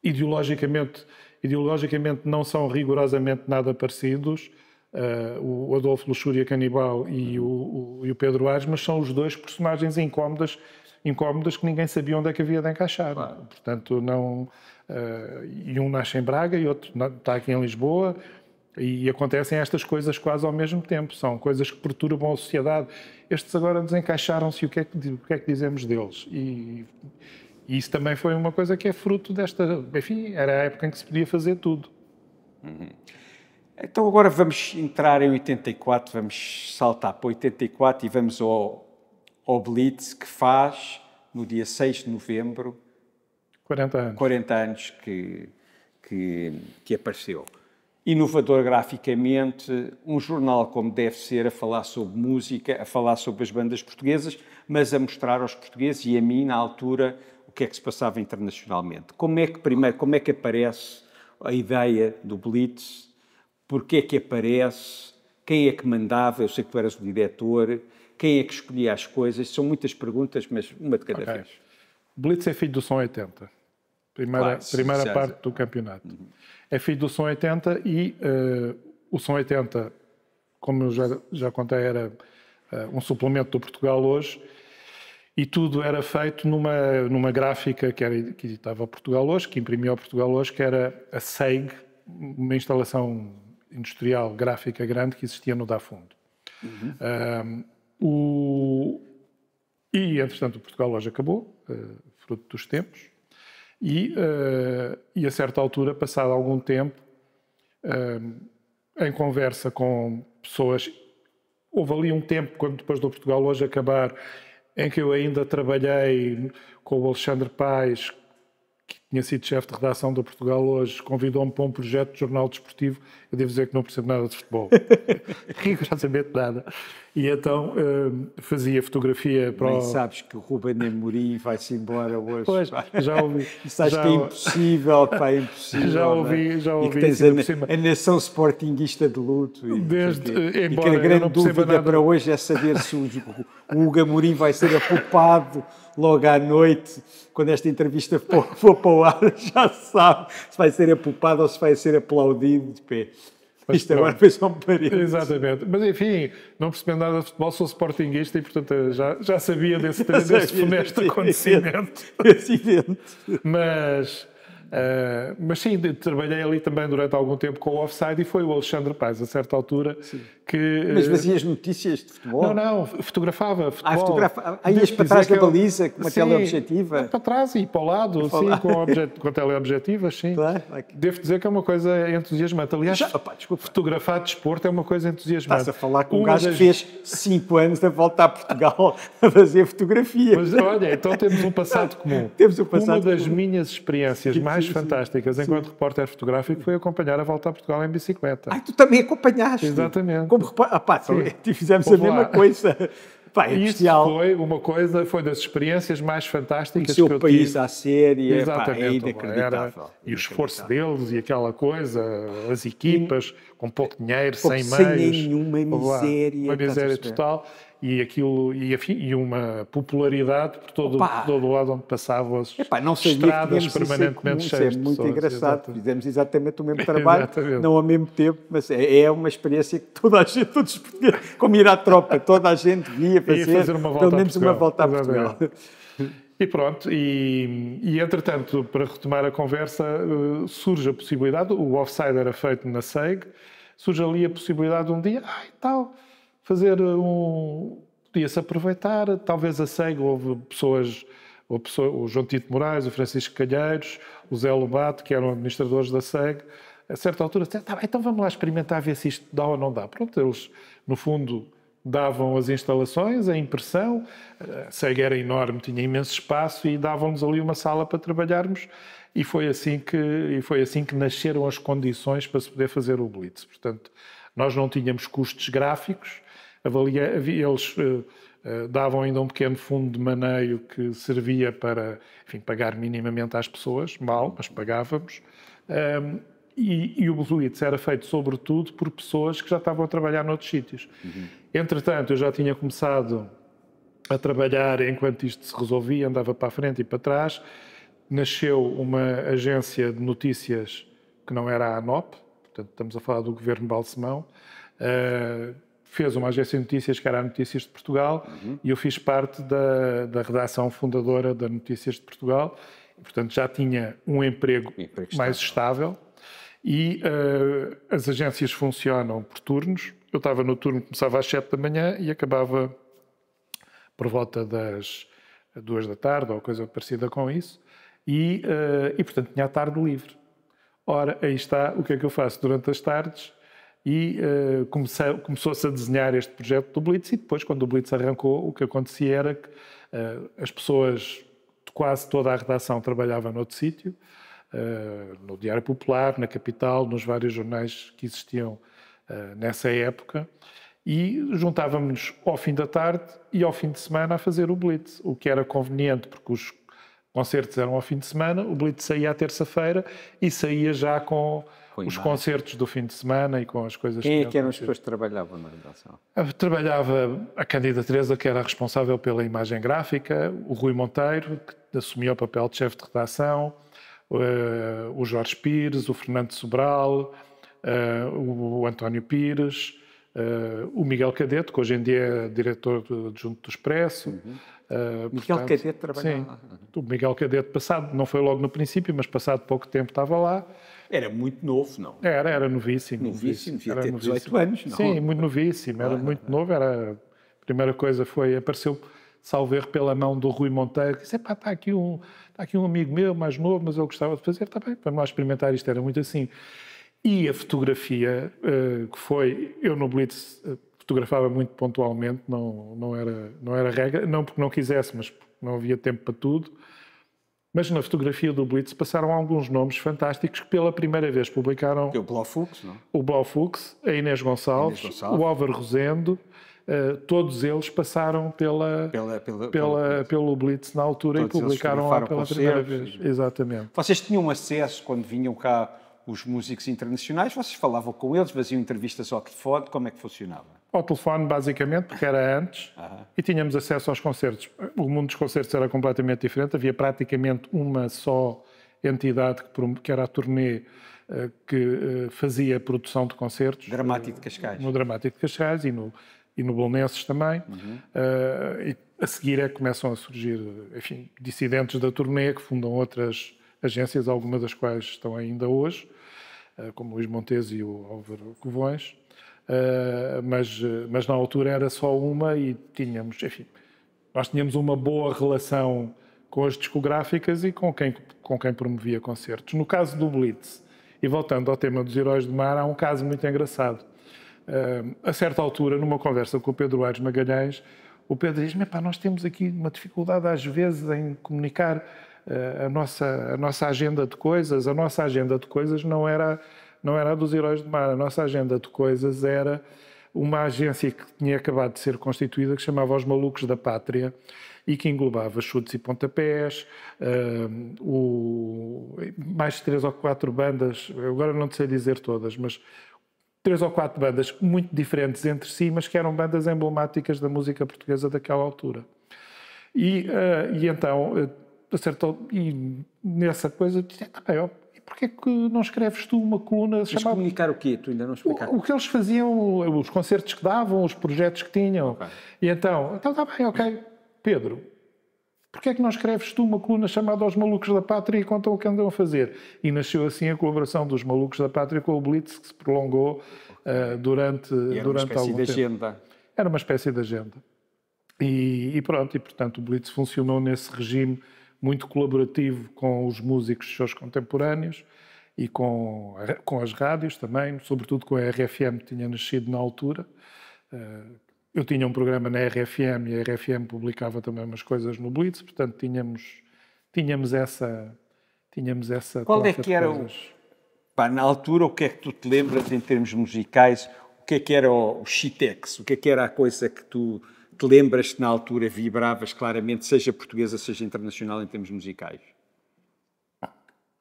ideologicamente, ideologicamente não são rigorosamente nada parecidos, Uh, o Adolfo Luxúria Canibal e uhum. o, o, e o Pedro Ares, mas são os dois personagens incómodas incómodas que ninguém sabia onde é que havia de encaixar. Claro. Portanto, não. Uh, e um nasce em Braga e outro está aqui em Lisboa. E acontecem estas coisas quase ao mesmo tempo, são coisas que perturbam a sociedade. Estes agora desencaixaram-se, o, que é que, o que é que dizemos deles? E, e isso também foi uma coisa que é fruto desta. Enfim, era a época em que se podia fazer tudo. Uhum. Então agora vamos entrar em 84, vamos saltar para 84 e vamos ao Oblitz, que faz, no dia 6 de novembro, 40 anos, 40 anos que, que, que apareceu. Inovador graficamente, um jornal como deve ser, a falar sobre música, a falar sobre as bandas portuguesas, mas a mostrar aos portugueses e a mim, na altura, o que é que se passava internacionalmente. Como é que, primeiro, como é que aparece a ideia do Blitz? Porquê é que aparece? Quem é que mandava? Eu sei que tu eras o diretor quem é que escolhia as coisas? São muitas perguntas, mas uma de cada okay. vez. Blitz é filho do som 80. Primeira, primeira parte do campeonato. Uhum. É filho do som 80 e uh, o som 80, como eu já, já contei, era uh, um suplemento do Portugal hoje e tudo era feito numa, numa gráfica que, era, que editava Portugal hoje, que imprimia Portugal hoje, que era a SEG, uma instalação industrial gráfica grande que existia no Dafundo. Uhum. O... E, entretanto, Portugal hoje acabou, eh, fruto dos tempos, e, eh, e a certa altura, passado algum tempo, eh, em conversa com pessoas, houve ali um tempo, quando depois do Portugal hoje acabar, em que eu ainda trabalhei com o Alexandre Paes, tinha sido chefe de redação do Portugal hoje, convidou-me para um projeto de jornal desportivo. Eu devo dizer que não percebo nada de futebol, rigorosamente nada. E então uh, fazia fotografia para. Nem o... sabes que o Ruben Amorim vai-se embora hoje. Pois, já ouvi. Sabes já... que é impossível, pá, é impossível. Já é? ouvi, é? já ouvi. E tens a, a, nação sportinguista de luto. E, Desde, embora, e que a grande dúvida para hoje é saber se o, o Hugo Amorim vai ser apupado logo à noite, quando esta entrevista for, for para o ar, já sabe se vai ser apupado ou se vai ser aplaudido de pé. Mas Isto pronto. agora foi só um parênteses. Exatamente. Mas enfim, não percebendo nada de futebol, sou sportinguista e, portanto, já, já sabia desse, já desse funesto acontecimento. Acidente. Mas Uh, mas sim, trabalhei ali também durante algum tempo com o offside e foi o Alexandre Paz, a certa altura, sim. que. Mas eh, fazias notícias de futebol? Não, não, fotografava. Futebol. Ah, Aí ah, ias para trás da baliza, com uma sim, teleobjetiva? Para trás e para o lado, para sim, falar. com, objet... com teleobjetivas, sim. Claro. Devo dizer que é uma coisa entusiasmante. Aliás, Já... Opa, fotografar desporto de é uma coisa entusiasmante. Estás a falar com um gajo das... que fez 5 anos a volta a Portugal a fazer fotografia. Mas olha, então temos um passado comum. temos um passado Uma das comum. minhas experiências mais mais sim, fantásticas sim. enquanto repórter fotográfico foi acompanhar a volta a Portugal em bicicleta. Ah, tu também acompanhaste? Exatamente. Como repórter. Ah, pá, fizemos a mesma coisa. Pá, é Isso foi uma coisa, foi das experiências mais fantásticas que eu tive. O seu país à série, Exatamente, pá, é Era, e o esforço deles e aquela coisa, as equipas, com pouco dinheiro, pouco, sem meios. Sem nenhuma miséria. Uma miséria total e aquilo e, e uma popularidade por todo, todo o lado onde passavam as Epá, não estradas permanentemente cheias. Isso é muito pessoas, engraçado. Exatamente. Fizemos exatamente o mesmo trabalho, exatamente. não ao mesmo tempo, mas é, é uma experiência que toda a gente, todos os como ir à tropa, toda a gente via fazer, fazer uma volta pelo menos uma volta a Portugal. E pronto, e, e, entretanto, para retomar a conversa, eh, surge a possibilidade, o offside era feito na SEG, surge ali a possibilidade de um dia, ai ah, tal fazer um. Podia-se aproveitar, talvez a cego, houve pessoas, houve pessoas, o João Tito Moraes, o Francisco Calheiros, o Zé Lobato, que eram administradores da SEG, a certa altura disseram, tá, então vamos lá experimentar, ver se isto dá ou não dá. Pronto, eles, no fundo, davam as instalações, a impressão, a SEG era enorme, tinha imenso espaço e davam-nos ali uma sala para trabalharmos e foi assim que e foi assim que nasceram as condições para se poder fazer o Blitz. Portanto, nós não tínhamos custos gráficos, avalia, eles eh, eh, davam ainda um pequeno fundo de maneio que servia para enfim, pagar minimamente às pessoas, mal, mas pagávamos. Um, e, e, o Bluits era feito sobretudo por pessoas que já estavam a trabalhar noutros sítios. Uhum. Entretanto, eu já tinha começado a trabalhar enquanto isto se resolvia, andava para a frente e para trás. Nasceu uma agência de notícias que não era a ANOP, portanto, estamos a falar do governo Balsemão. Uh, fez uma agência de notícias que era a Notícias de Portugal uhum. e eu fiz parte da, da redação fundadora da Notícias de Portugal. E, portanto, já tinha um emprego, um emprego mais estável, estável e uh, as agências funcionam por turnos. Eu estava no turno que começava às 7 da manhã e acabava por volta das 2 da tarde ou coisa parecida com isso. E, uh, e portanto, tinha a tarde livre. Ora, aí está o que é que eu faço durante as tardes e uh, começou-se começou a desenhar este projeto do Blitz e depois, quando o Blitz arrancou, o que acontecia era que uh, as pessoas, quase toda a redação trabalhava noutro sítio, uh, no Diário Popular, na Capital, nos vários jornais que existiam nessa época, e juntávamos ao fim da tarde e ao fim de semana a fazer o Blitz, o que era conveniente, porque os concertos eram ao fim de semana, o Blitz saía à terça-feira e saía já com foi os mais. concertos do fim de semana e com as coisas Quem é que. Quem é que eram as pessoas que trabalhavam na redação? Ah, trabalhava a Candida Teresa, que era responsável pela imagem gráfica, o Rui Monteiro, que assumia o papel de chefe de redação, eh, o Jorge Pires, o Fernando Sobral, eh, o António Pires. Eh, o Miguel Cadete, que hoje em dia é diretor do, adjunto do Expresso. Uhum. Uh, Miguel portanto, Cadete trabalhava lá. Sim, né? o Miguel Cadete, passado, não foi logo no princípio, mas passado pouco tempo estava lá. Era muito novo, não? Era, era novíssimo. Novíssimo, tinha 18 anos, não? Sim, muito novíssimo, era ah, muito novo. Era, a primeira coisa foi, apareceu, salver pela mão do Rui Monteiro, que disse, está aqui, um, tá aqui um amigo meu, mais novo, mas eu gostava de fazer, está bem, vamos lá experimentar isto, era muito assim. E a fotografia, uh, que foi, eu no Blitz uh, fotografava muito pontualmente, não, não, era, não era regra, não porque não quisesse, mas porque não havia tempo para tudo, mas na fotografia do Blitz passaram alguns nomes fantásticos que pela primeira vez publicaram. É o Blaufux, não? O Blaufux, a Inês Gonçalves, Inês Gonçalves. o Álvaro Rosendo, uh, todos eles passaram pela, pela, pela, pela Blitz. pelo Blitz na altura todos e publicaram lá pela primeira vez. Exatamente. Vocês tinham acesso quando vinham cá os músicos internacionais, vocês falavam com eles, faziam entrevistas ao telefone, como é que funcionava? Ao telefone, basicamente, porque era antes, uhum. e tínhamos acesso aos concertos. O mundo dos concertos era completamente diferente, havia praticamente uma só entidade, que era a turnê, eh, que eh, fazia produção de concertos. Dramático de Cascais. No Dramático de Cascais e no, e no Bolonenses também. Uhum. Eh, e a seguir é que começam a surgir, enfim, dissidentes da turnê que fundam outras agências, algumas das quais estão ainda hoje. Eh, como Luís Montes e o Álvaro Covões, eh, mas, eh, mas na altura era só uma e tínhamos, enfim, nós tínhamos uma boa relação com as discográficas e com quem, com quem promovia concertos. No caso do Blitz, e voltando ao tema dos Heróis do Mar, há um caso muito engraçado. a certa altura, numa conversa com o Pedro Aires Magalhães, o Pedro diz-me, nós temos aqui uma dificuldade às vezes em comunicar eh, a nossa, a nossa agenda de coisas, a nossa agenda de coisas não era, não era a dos heróis do mar, a nossa agenda de coisas era uma agência que tinha acabado de ser constituída que chamava Os Malucos da Pátria e que englobava chutes e pontapés, uh, o, mais três ou quatro bandas, agora não sei dizer todas, mas três ou quatro bandas muito diferentes entre si, mas que eram bandas emblemáticas da música portuguesa daquela altura. E, uh, e então a certo e nessa coisa, disse, tá ah, bem, porque é que não escreves tu uma coluna Mas chamada... comunicar o quê? Tu ainda não explicaste. O, o, que eles faziam, os concertos que davam, os projetos que tinham. Okay. E então, então está bem, ok. Pedro, porque é que não escreves tu uma coluna chamada Os Malucos da Pátria e contam o que andam a fazer? E nasceu assim a colaboração dos Malucos da Pátria com o Blitz, que se prolongou uh, durante, era durante algum tempo. Era uma espécie de agenda. Era uma espécie de agenda. E, e pronto, e portanto o Blitz funcionou nesse regime muito colaborativo com os músicos seus contemporâneos e com, com as rádios também, sobretudo com a RFM, que tinha nascido na altura. Eh, eu tinha um programa na RFM e a RFM publicava também umas coisas no Blitz, portanto tínhamos, tínhamos essa. Tínhamos essa Qual é que era o. Pá, na altura, o que é que tu te lembras em termos musicais? O que é que era o, o Chitex? O que é que era a coisa que tu te lembras que na altura vibravas claramente, seja portuguesa, seja internacional, em termos musicais?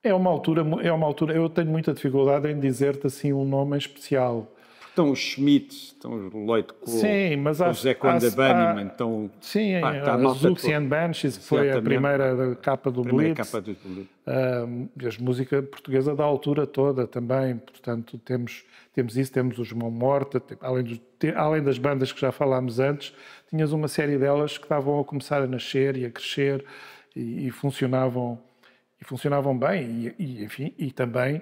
É uma altura, é uma altura. Eu tenho muita dificuldade em dizer-te assim um nome especial estão os Schmidt, estão os Lloyd Cole, o Zé Conde Banniman, estão... Sim, pá, a, tá a Banshees foi a primeira capa do primeira Blitz. Capa do Blitz. Uh, as música portuguesa da altura toda também, portanto temos, temos isso, temos os Mão Morta, tem, além, do, além das bandas que já falámos antes, tinhas uma série delas que estavam a começar a nascer e a crescer e, e funcionavam e funcionavam bem e, e enfim e também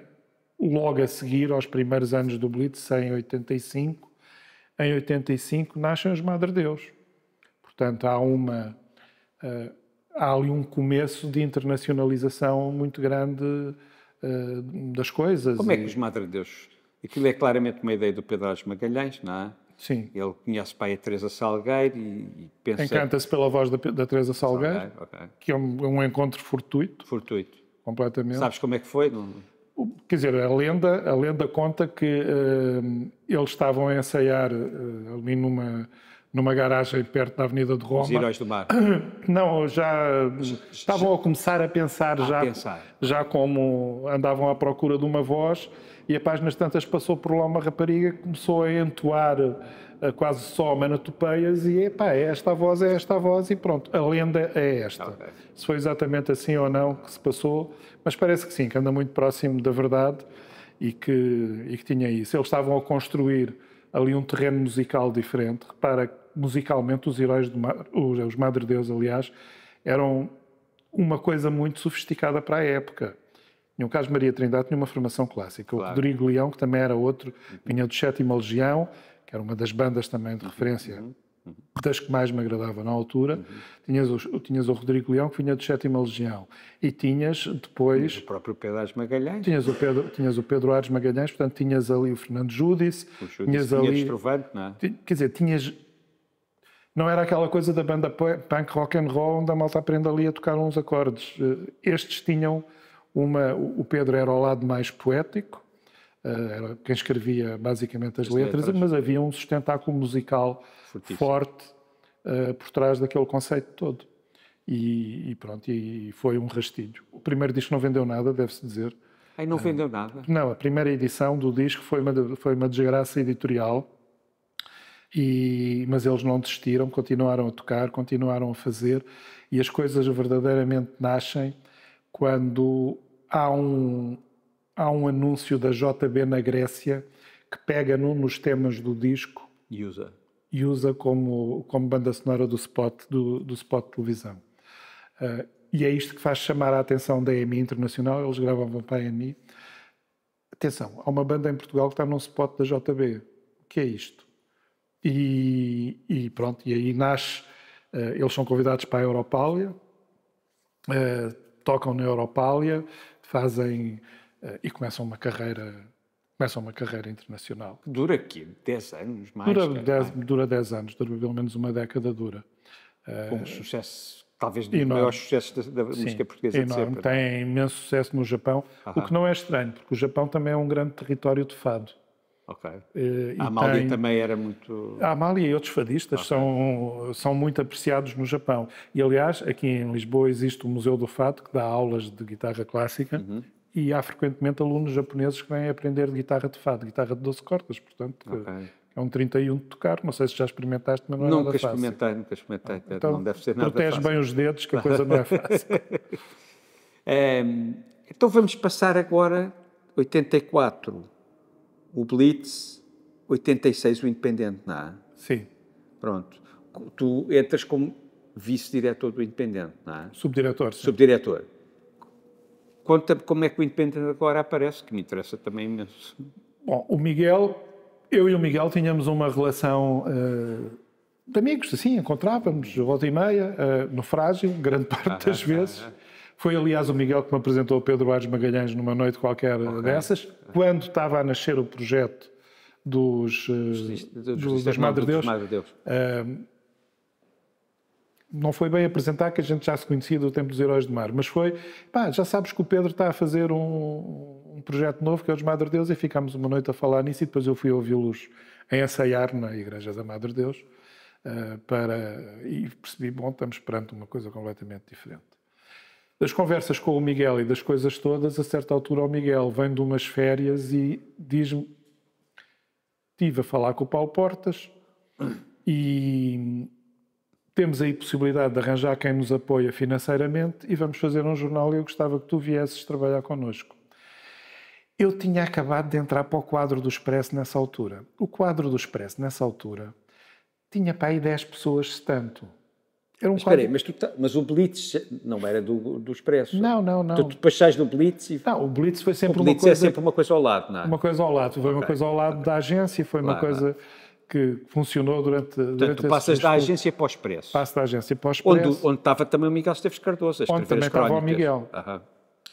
logo a seguir aos primeiros anos do Blitz, em 85. Em 85 nascem os Madre Deus. Portanto, há uma. Uh, há ali um começo de internacionalização muito grande uh, das coisas. Como é e... é que os Madre Deus. Aquilo é claramente uma ideia do Pedro Álvares Magalhães, não é? Sim. Ele conhece pai a Teresa Salgueiro e, e pensa... Encanta-se pela voz da, da Teresa Salgueiro, Salgueiro okay. que é um, um, encontro fortuito. Fortuito. Completamente. Sabes como é que foi? Não quer dizer, a lenda, a lenda conta que uh, eles estavam a ensaiar uh, ali numa, numa garagem perto da Avenida de Roma. Os Heróis do Mar. Não, já estavam a começar a pensar, a já, pensar. já como andavam à procura de uma voz, e a páginas tantas passou por lá uma rapariga que começou a entoar quase só manatopeias e epá, é esta voz, é esta voz e pronto, a lenda é esta. Okay. Se foi exatamente assim ou não que se passou, mas parece que sim, que anda muito próximo da verdade e que, e que tinha isso. Eles estavam a construir ali um terreno musical diferente. Repara, musicalmente, os heróis, do Mar, os, os Madre Deus, aliás, eram uma coisa muito sofisticada para a época. Em um caso Maria Trindade, tinha uma formação clássica. Claro. O Rodrigo Leão, que também era outro, uhum. vinha do 7 Legião, que era uma das bandas também de uhum. referência, uhum. das que mais me agradava na altura. Uhum. Tinhas, o, tinhas o Rodrigo Leão, que vinha do Sétima Legião. E tinhas depois... Tinhas o próprio Pedro Ares Magalhães. Tinhas o Pedro, tinhas o Pedro Ares Magalhães, portanto, tinhas ali o Fernando Judice. O Judice tinhas tinha ali, Trovante, não é? Quer dizer, tinhas... Não era aquela coisa da banda punk rock and roll onde a malta aprende ali a tocar uns acordes. Eh, estes tinham uma... O Pedro era ao lado mais poético, eh, era quem escrevia basicamente as, letras, letras, mas havia um sustentáculo musical Fortíssimo. forte uh, por trás daquele conceito todo. E, e, pronto, e foi um rastilho. O primeiro disco não vendeu nada, deve-se dizer. Aí não eh, vendeu nada? Não, a primeira edição do disco foi uma, foi uma desgraça editorial, e, mas eles não desistiram, continuaram a tocar, continuaram a fazer, e as coisas verdadeiramente nascem quando há um, há um anúncio da JB na Grécia que pega num dos temas do disco e usa, e usa como, como banda sonora do spot, do, do spot de televisão. Uh, e é isto que faz chamar a atenção da EMI Internacional, eles gravavam para a EMI. Atenção, há uma banda em Portugal que está num spot da JB. O que é isto? E, e pronto, e aí nasce. Uh, eles são convidados para a Europália, uh, ah, tocam na Europália, fazem eh, e começam uma carreira começam uma carreira internacional. Dura quê? 10 anos mais? Dura 10, dura dez anos, dura pelo menos uma década dura. Eh, Com um sucesso, talvez dos do é maior sucesso da, da Sim, música portuguesa enorme. de é sempre. Tem é? imenso sucesso no Japão, o que não é estranho, porque o Japão também é um grande território de fado. Okay. Eh, e a Amália tem... também era muito. A Amália e outros fadistas okay. são, são muito apreciados no Japão. E aliás, aqui em Lisboa existe o Museu do Fado, que dá aulas de guitarra clássica, uhum e há frequentemente alunos japoneses que vêm aprender guitarra de fado, guitarra de 12 cordas, portanto, okay. é um 31 de tocar, não sei se já experimentaste, mas não é nunca nada fácil. Nunca experimentei, nunca experimentei, então, não deve ser nada protege fácil. bem os dedos, que a coisa não é fácil. é, então vamos passar agora, 84, o Blitz, 86, o Independente, não é? Sim. Pronto. Tu entras como vice-diretor do Independente, não é? Subdiretor, sim. Subdiretor. Conta como é que o Independente agora aparece, que me interessa também imenso. Bom, o Miguel, eu e o Miguel tínhamos uma relação uh, de amigos, assim, encontrávamos volta e meia, uh, no Frágil, grande parte das vezes. Foi, aliás, o Miguel que me apresentou o Pedro Aires Magalhães numa noite qualquer okay. dessas, quando estava a nascer o projeto dos, eh, dos, dos, dos, dos Madre Deus. Madre Deus. Uh, não foi bem apresentar, que a gente já se conhecia do tempo dos Heróis do Mar, mas foi, pá, já sabes que o Pedro está a fazer um, um projeto novo, que é o Madre Deus, e ficámos uma noite a falar nisso, e depois eu fui ouvi-los em ensaiar na Igreja da Madre Deus, uh, para, e percebi, bom, estamos perante uma coisa completamente diferente. Das conversas com o Miguel e das coisas todas, a certa altura o Miguel vem de umas férias e diz-me, estive a falar com o Paulo Portas, e, temos aí possibilidade de arranjar quem nos apoia financeiramente e vamos fazer um jornal e eu gostava que tu viesses trabalhar connosco. Eu tinha acabado de entrar para o quadro do Expresso nessa altura. O quadro do Expresso nessa altura tinha para aí 10 pessoas, se tanto. Era um mas, quadro... peraí, mas, ta... Tá- mas, o Blitz não era do, do Expresso? Não, não, não. Tu, tu passaste do Blitz e... Não, o Blitz foi sempre o Blitz uma é coisa... é sempre uma coisa ao lado, não é? Uma coisa ao lado. Foi okay. uma coisa ao lado okay. da agência, foi claro, uma coisa... Não é? que funcionou durante. Portanto, durante tu passas da agência para o Expresso. Passo da agência para o Expresso. Onde, onde estava também o Miguel Esteves Cardoso. onde também estava o Miguel. Uhum.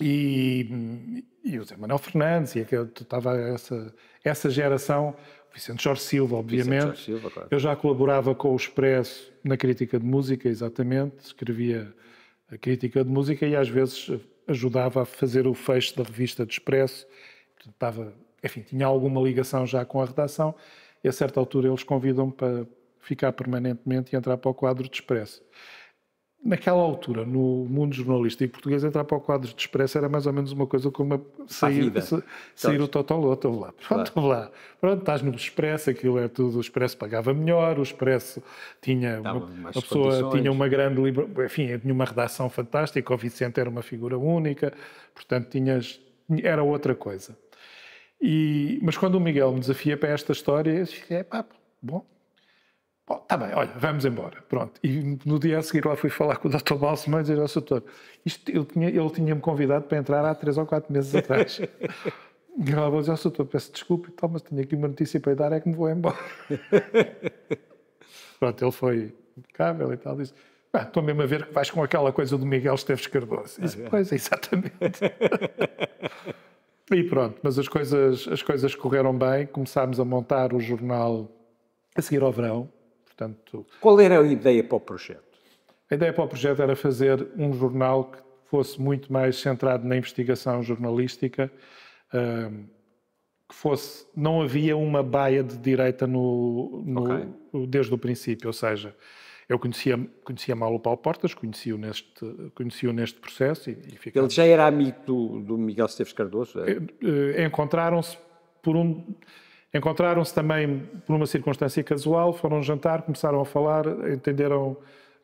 E, e o Zé Manuel Fernandes, e estava essa, essa geração, o Vicente Jorge Silva, obviamente. Jorge Silva, claro. Eu já colaborava com o Expresso na crítica de música, exatamente, escrevia a crítica de música e às vezes ajudava a fazer o fecho da revista do Expresso, estava, enfim, tinha alguma ligação já com a redação, e a certa altura eles convidam-me para ficar permanentemente e entrar para o quadro de Expresso. Naquela altura, no mundo jornalístico português, entrar para o quadro de Expresso era mais ou menos uma coisa como sair, sair o Total Estou lá, pronto, claro. lá. Pronto, estás no Expresso, aquilo é tudo. O Expresso pagava melhor, o Expresso tinha uma, pessoa condições. tinha uma grande liberdade, enfim, tinha uma redação fantástica. O Vicente era uma figura única, portanto, tinhas, era outra coisa. E, mas quando o Miguel me desafia para esta história, eu disse, é pá, bom, bom, tá bem, olha, vamos embora, pronto. E no dia a seguir lá fui falar com o Dr. Balsemão e dizer ao doutor, isto, ele tinha-me ele tinha convidado para entrar há três ou quatro meses atrás. e lá vou dizer ao doutor, peço desculpa e então, tal, mas tenho aqui uma notícia para lhe dar, é que me vou embora. pronto, ele foi impecável e tal, disse, estou mesmo a ver que vais com aquela coisa do Miguel Esteves Cardoso. Disse, ah, é. pois, é, exatamente. E pronto, mas as coisas, as coisas correram bem, começámos a montar o jornal a seguir ao verão. Portanto, Qual era a ideia para o projeto? A ideia para o projeto era fazer um jornal que fosse muito mais centrado na investigação jornalística, que fosse. Não havia uma baia de direita no, no okay. desde o princípio, ou seja, eu conhecia, conhecia mal o Paulo Portas, conheci-o neste, conheci neste processo e, e Ele já era amigo do, do Miguel Esteves Cardoso? É? Eh, eh, encontraram-se por um... Encontraram-se também por uma circunstância casual, foram jantar, começaram a falar, entenderam,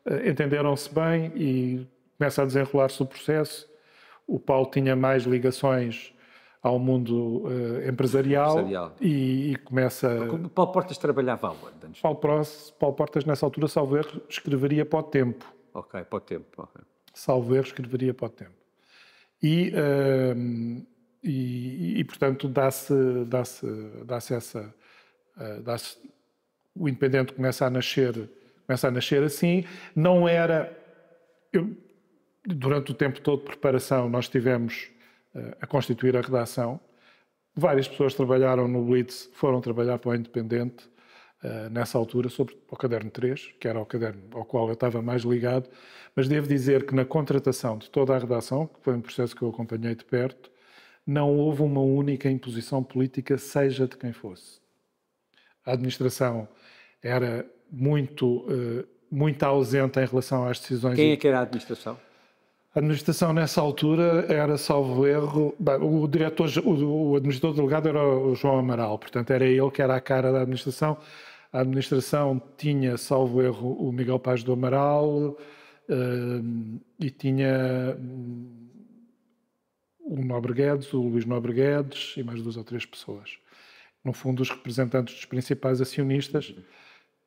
eh, entenderam-se bem e começa a desenrolar-se o processo. O Paulo tinha mais ligações ao mundo uh, empresarial, empresarial. E, e, começa. Como Paulo Portas trabalhava onde? Antes? Paulo, Pross, Paulo Portas, nessa altura, salvo erro, escreveria para o tempo. Ok, para o tempo. Okay. Salvo erro, escreveria para o tempo. E, uh, e, e, portanto, dá-se dá -se, dá -se essa. Uh, eh, dá o independente começa a nascer começa a nascer assim. Não era. Eu, durante o tempo todo de preparação, nós tivemos eh, a constituir a redação. Várias pessoas trabalharam no Blitz, foram trabalhar para o Independente eh, nessa altura, sobre o caderno 3, que era o caderno ao qual eu estava mais ligado, mas devo dizer que na contratação de toda a redação, que foi um processo que eu acompanhei de perto, não houve uma única imposição política, seja de quem fosse. A administração era muito, eh, muito ausente em relação às decisões. Quem é que era a administração? A administração nessa altura era, salvo erro, o diretor, o, o administrador delegado era o João Amaral, portanto era ele que era a cara da administração. A administração tinha, salvo erro, o Miguel Paz do Amaral uh, e tinha hum, o Nobre Guedes, o Luís Nobre Guedes e mais duas ou três pessoas. No fundo, os representantes dos principais acionistas,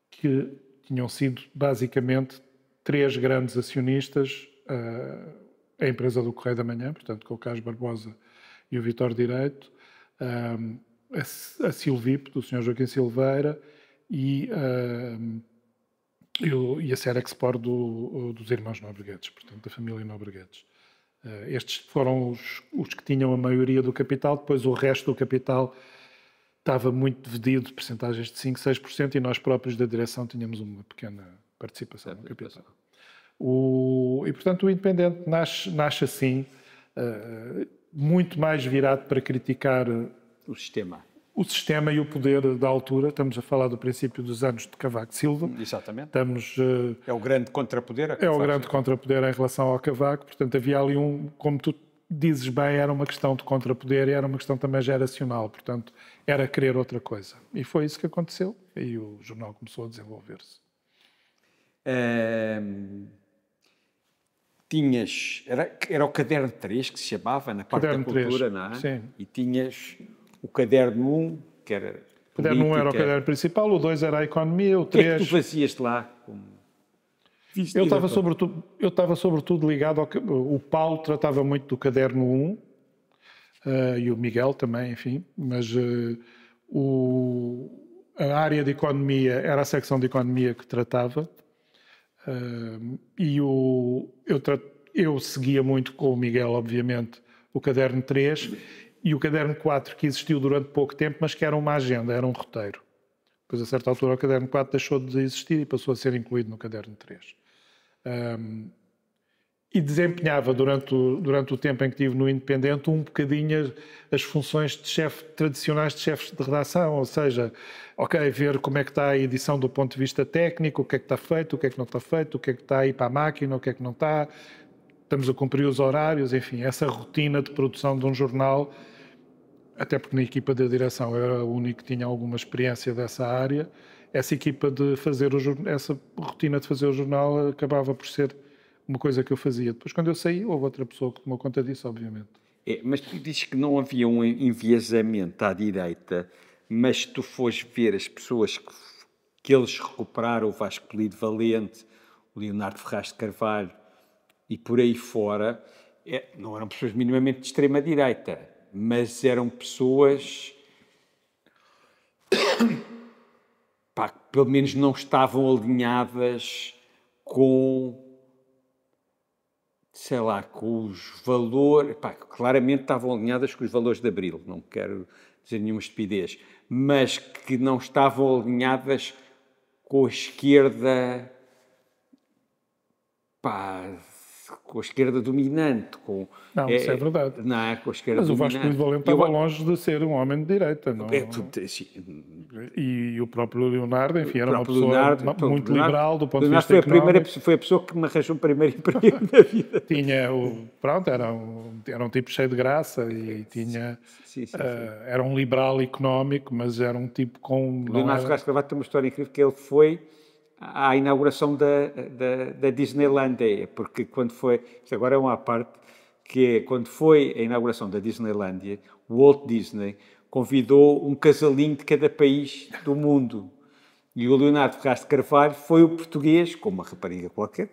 que tinham sido basicamente três grandes acionistas ah, a empresa do Correio da Manhã, portanto, com o Carlos Barbosa e o Vitor Direito, ah, a Silvip, do Sr. Joaquim Silveira, e, ah, e a Export do, dos irmãos Nobreguetes, portanto, da família Nobreguetes. Estes foram os, os que tinham a maioria do capital, depois o resto do capital estava muito dividido, de percentagens de 5, 6%, e nós próprios da direção tínhamos uma pequena participação é, no capital. O, e, portanto, o independente nasce, nasce assim, uh, muito mais virado para criticar eh, o sistema. O sistema e o poder da altura, estamos a falar do princípio dos anos de Cavaco Silva. Exatamente. Estamos, uh, é o grande contrapoder. A é o é grande contrapoder em relação ao Cavaco, portanto havia ali um, como tu dizes bem, era uma questão de contrapoder e era uma questão também geracional, portanto era querer outra coisa. E foi isso que aconteceu e o jornal começou a desenvolver-se. Ehm, tinhas. Era, era o caderno 3 que se chamava, na parte caderno da cultura, 3. não é? Sim. E tinhas o caderno 1, que era. O caderno 1 era o caderno principal, o 2 era a economia, o 3. O que é que tu fazias lá? Como... eu estava sobretudo, sobretudo ligado ao o Paulo tratava muito do caderno 1 uh, eh, e o Miguel também, enfim, mas uh, o, a área de economia era a secção de economia que tratava Uh, e o, eu, eu seguia muito com o Miguel, obviamente, o caderno 3 e o caderno 4, que existiu durante pouco tempo, mas que era uma agenda, era um roteiro. Depois, a certa altura, o caderno 4 deixou de existir e passou a ser incluído no caderno 3 e desempenhava durante o, durante o tempo em que estive no Independente um bocadinho as, funções de chefe tradicionais de chefes de redação, ou seja, ok, ver como é que está a edição do ponto de vista técnico, o que é que está feito, o que é que não está feito, o que é que está aí para a máquina, o que é que não está, estamos a cumprir os horários, enfim, essa rotina de produção de um jornal, até porque na equipa da direção eu era o único que tinha alguma experiência dessa área, essa equipa de fazer o, essa rotina de fazer o jornal acabava por ser uma coisa que eu fazia. Depois, quando eu saí, houve outra pessoa que tomou conta disso, obviamente. É, mas tu dizes que não havia um enviesamento à direita, mas tu fores ver as pessoas que, que eles recuperaram, o Vasco Pelido Valente, o Leonardo Ferraz de Carvalho e por aí fora, é, não eram pessoas minimamente de extrema-direita, mas eram pessoas pá, que pelo menos não estavam alinhadas com sei lá, com os valores, pá, claramente estavam alinhadas com os valores de Abril, não quero dizer nenhuma estupidez, mas que não estavam alinhadas com a esquerda pá, com a esquerda dominante, com não, é, isso é verdade. Não é, com a esquerda Mas o Vasco de Valente estava longe de ser um homem de direita, não? É, é? e, e, o próprio Leonardo, enfim, era uma pessoa Leonardo, então, muito liberal do ponto Leonardo de vista foi foi a pessoa que me arranjou o primeiro emprego na vida. tinha o, pronto, era um, era um tipo cheio de graça e tinha sim, sim, sim, uh, era um liberal económico, mas era um tipo com Leonardo era... É? Vasco Cavato tem uma história incrível que ele foi à inauguração da, da, da Disneylandia, é, porque quando foi, isto agora é uma parte, que é quando foi a inauguração da Disneylandia, o Walt Disney convidou um casalinho de cada país do mundo. E o Leonardo Castro Carvalho foi o português, com uma rapariga qualquer,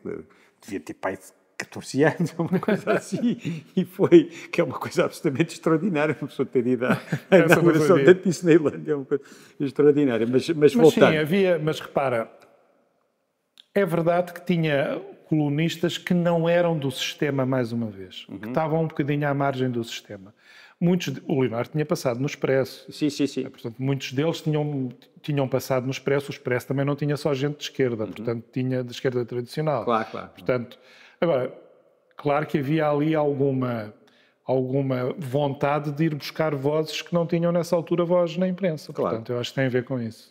devia ter pai de 14 anos, uma coisa assim, e foi, que é uma coisa absolutamente extraordinária, uma pessoa ter ido à inauguração da Disneylandia, é uma coisa extraordinária. Mas, mas, mas voltando. Sim, havia, mas repara, é verdade que tinha colunistas que não eram do sistema, mais uma vez, uhum. que estavam um bocadinho à margem do sistema. Muitos, de... o Leonardo tinha passado no Expresso. Sim, sim, sim. É, portanto, muitos deles tinham, tinham passado no Expresso. O Expresso também não tinha só gente de esquerda, uhum. portanto, tinha de esquerda tradicional. Claro, claro. Portanto, agora, claro que havia ali alguma, alguma vontade de ir buscar vozes que não tinham nessa altura voz na imprensa. Claro. Portanto, eu acho que tem a ver com isso.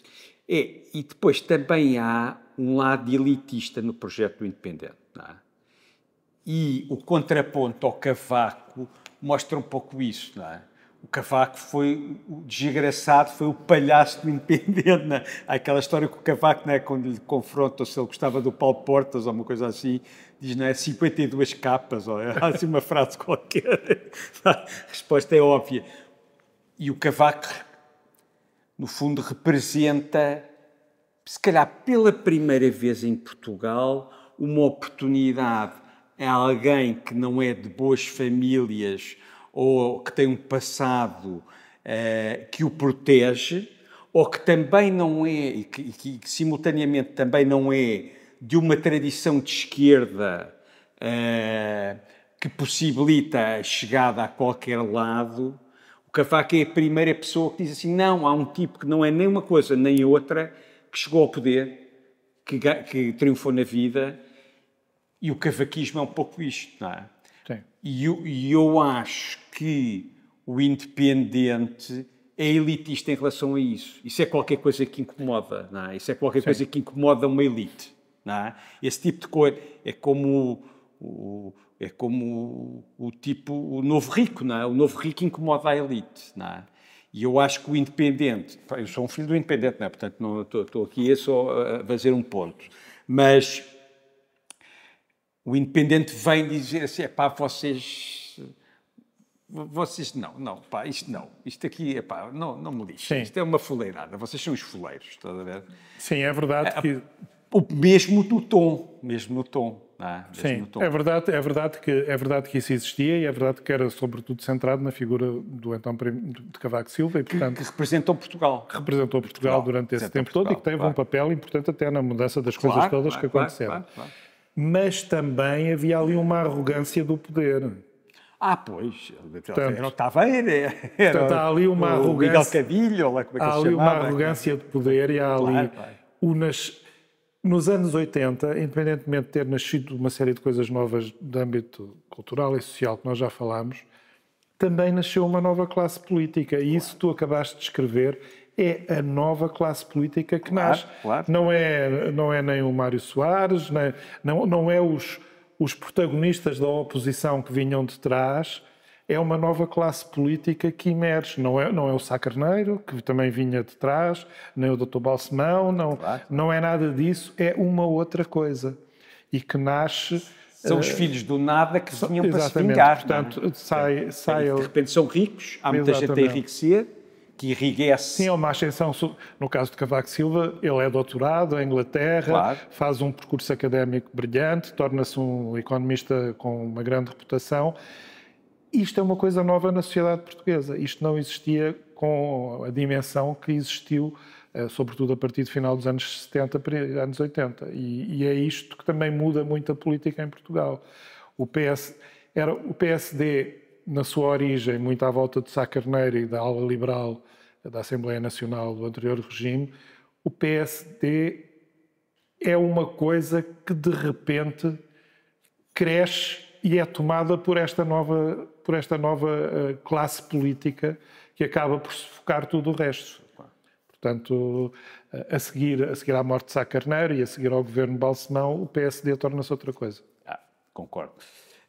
É, e depois também há um lado elitista no projeto do independente. É? E o contraponto ao Cavaco mostra um pouco isso. É? O Cavaco foi o desgraçado, foi o palhaço do independente. É? Há aquela história com o Cavaco, é? quando lhe confrontam se ele gostava do Paulo Portas ou uma coisa assim, diz não é 52 capas, ou é assim uma frase qualquer. A resposta é óbvia. E o Cavaco, no fundo, representa se calhar pela primeira vez em Portugal, uma oportunidade a é alguém que não é de boas famílias ou que tem um passado eh, que o protege, ou que também não é, e que, que, que simultaneamente também não é de uma tradição de esquerda eh, que possibilita a chegada a qualquer lado. O Cavaco é a primeira pessoa que diz assim: não, há um tipo que não é nem uma coisa nem outra que chegou ao poder, que, que triunfou na vida, e o cavaquismo é um pouco isto, não é? Sim. E eu, eu acho que o independente é elitista em relação a isso. Isso é qualquer coisa que incomoda, não é? Isso é qualquer Sim. coisa que incomoda uma elite, não é? Esse tipo de cor é como o, é como o, o tipo, o novo rico, não é? O novo rico incomoda a elite, não é? E eu acho que o independente, eu sou um filho do independente, não é? portanto não, estou, estou aqui é só a fazer um ponto, mas o independente vem dizer assim, é pá, vocês vocês não, não, pá, isto não, isto aqui, é pá, não, não me lixe, Sim. isto é uma fuleirada, vocês são os fuleiros, está a ver? Sim, é verdade que... O mesmo no tom, mesmo no tom. É? Sim, é verdade, é, verdade que, é verdade que isso existia e é verdade que era sobretudo centrado na figura do então de Cavaco Silva e, portanto, que, que representou Portugal. Que representou Portugal, Portugal durante esse tempo Portugal, todo e que teve um papel importante até na mudança das claro, coisas todas que aconteceram. Mas também havia ali uma arrogância do poder. Ah, pois, portanto, era o Taveira, né? era portanto, há ali uma o arrogância, Miguel Cadilho, como é que há ali uma arrogância de poder e há ali unas nos anos 80, independentemente de ter nascido uma série de coisas novas de âmbito cultural e social que nós já falámos, também nasceu uma nova classe política. E claro. isso tu acabaste de escrever é a nova classe política que claro, nasce. Claro. Não, é, não é nem o Mário Soares, nem, não, não é os, os protagonistas da oposição que vinham de trás, é uma nova classe política que emerge. Não é, não é o Sá Carneiro, que também vinha de trás, nem o Dr. Balsemão, não, claro. não é nada disso, é uma outra coisa. E que nasce. São os eh, filhos do nada que vinham para se vingar. É? Portanto, é? sai, sai de repente são ricos, há muita exatamente. gente a enriquecer, que enriquece. Sim, é uma ascensão. No caso de Cavaco Silva, ele é doutorado em Inglaterra, claro. faz um percurso académico brilhante, torna-se um economista com uma grande reputação isto é uma coisa nova na sociedade portuguesa. Isto não existia com a dimensão que existiu, eh, sobretudo a partir do final dos anos 70 para anos 80. E, é isto que também muda muito a política em Portugal. O, PS, era, o PSD, na sua origem, muito à volta de Sá Carneiro e da ala liberal da Assembleia Nacional do anterior regime, o PSD é uma coisa que de repente cresce e é tomada por esta nova, por esta nova eh, classe política que acaba por sufocar tudo o resto. Portanto, eh, a seguir, a seguir à morte de Sá Carneiro e a seguir ao governo Balsemão, o PSD torna-se outra coisa. Ah, concordo.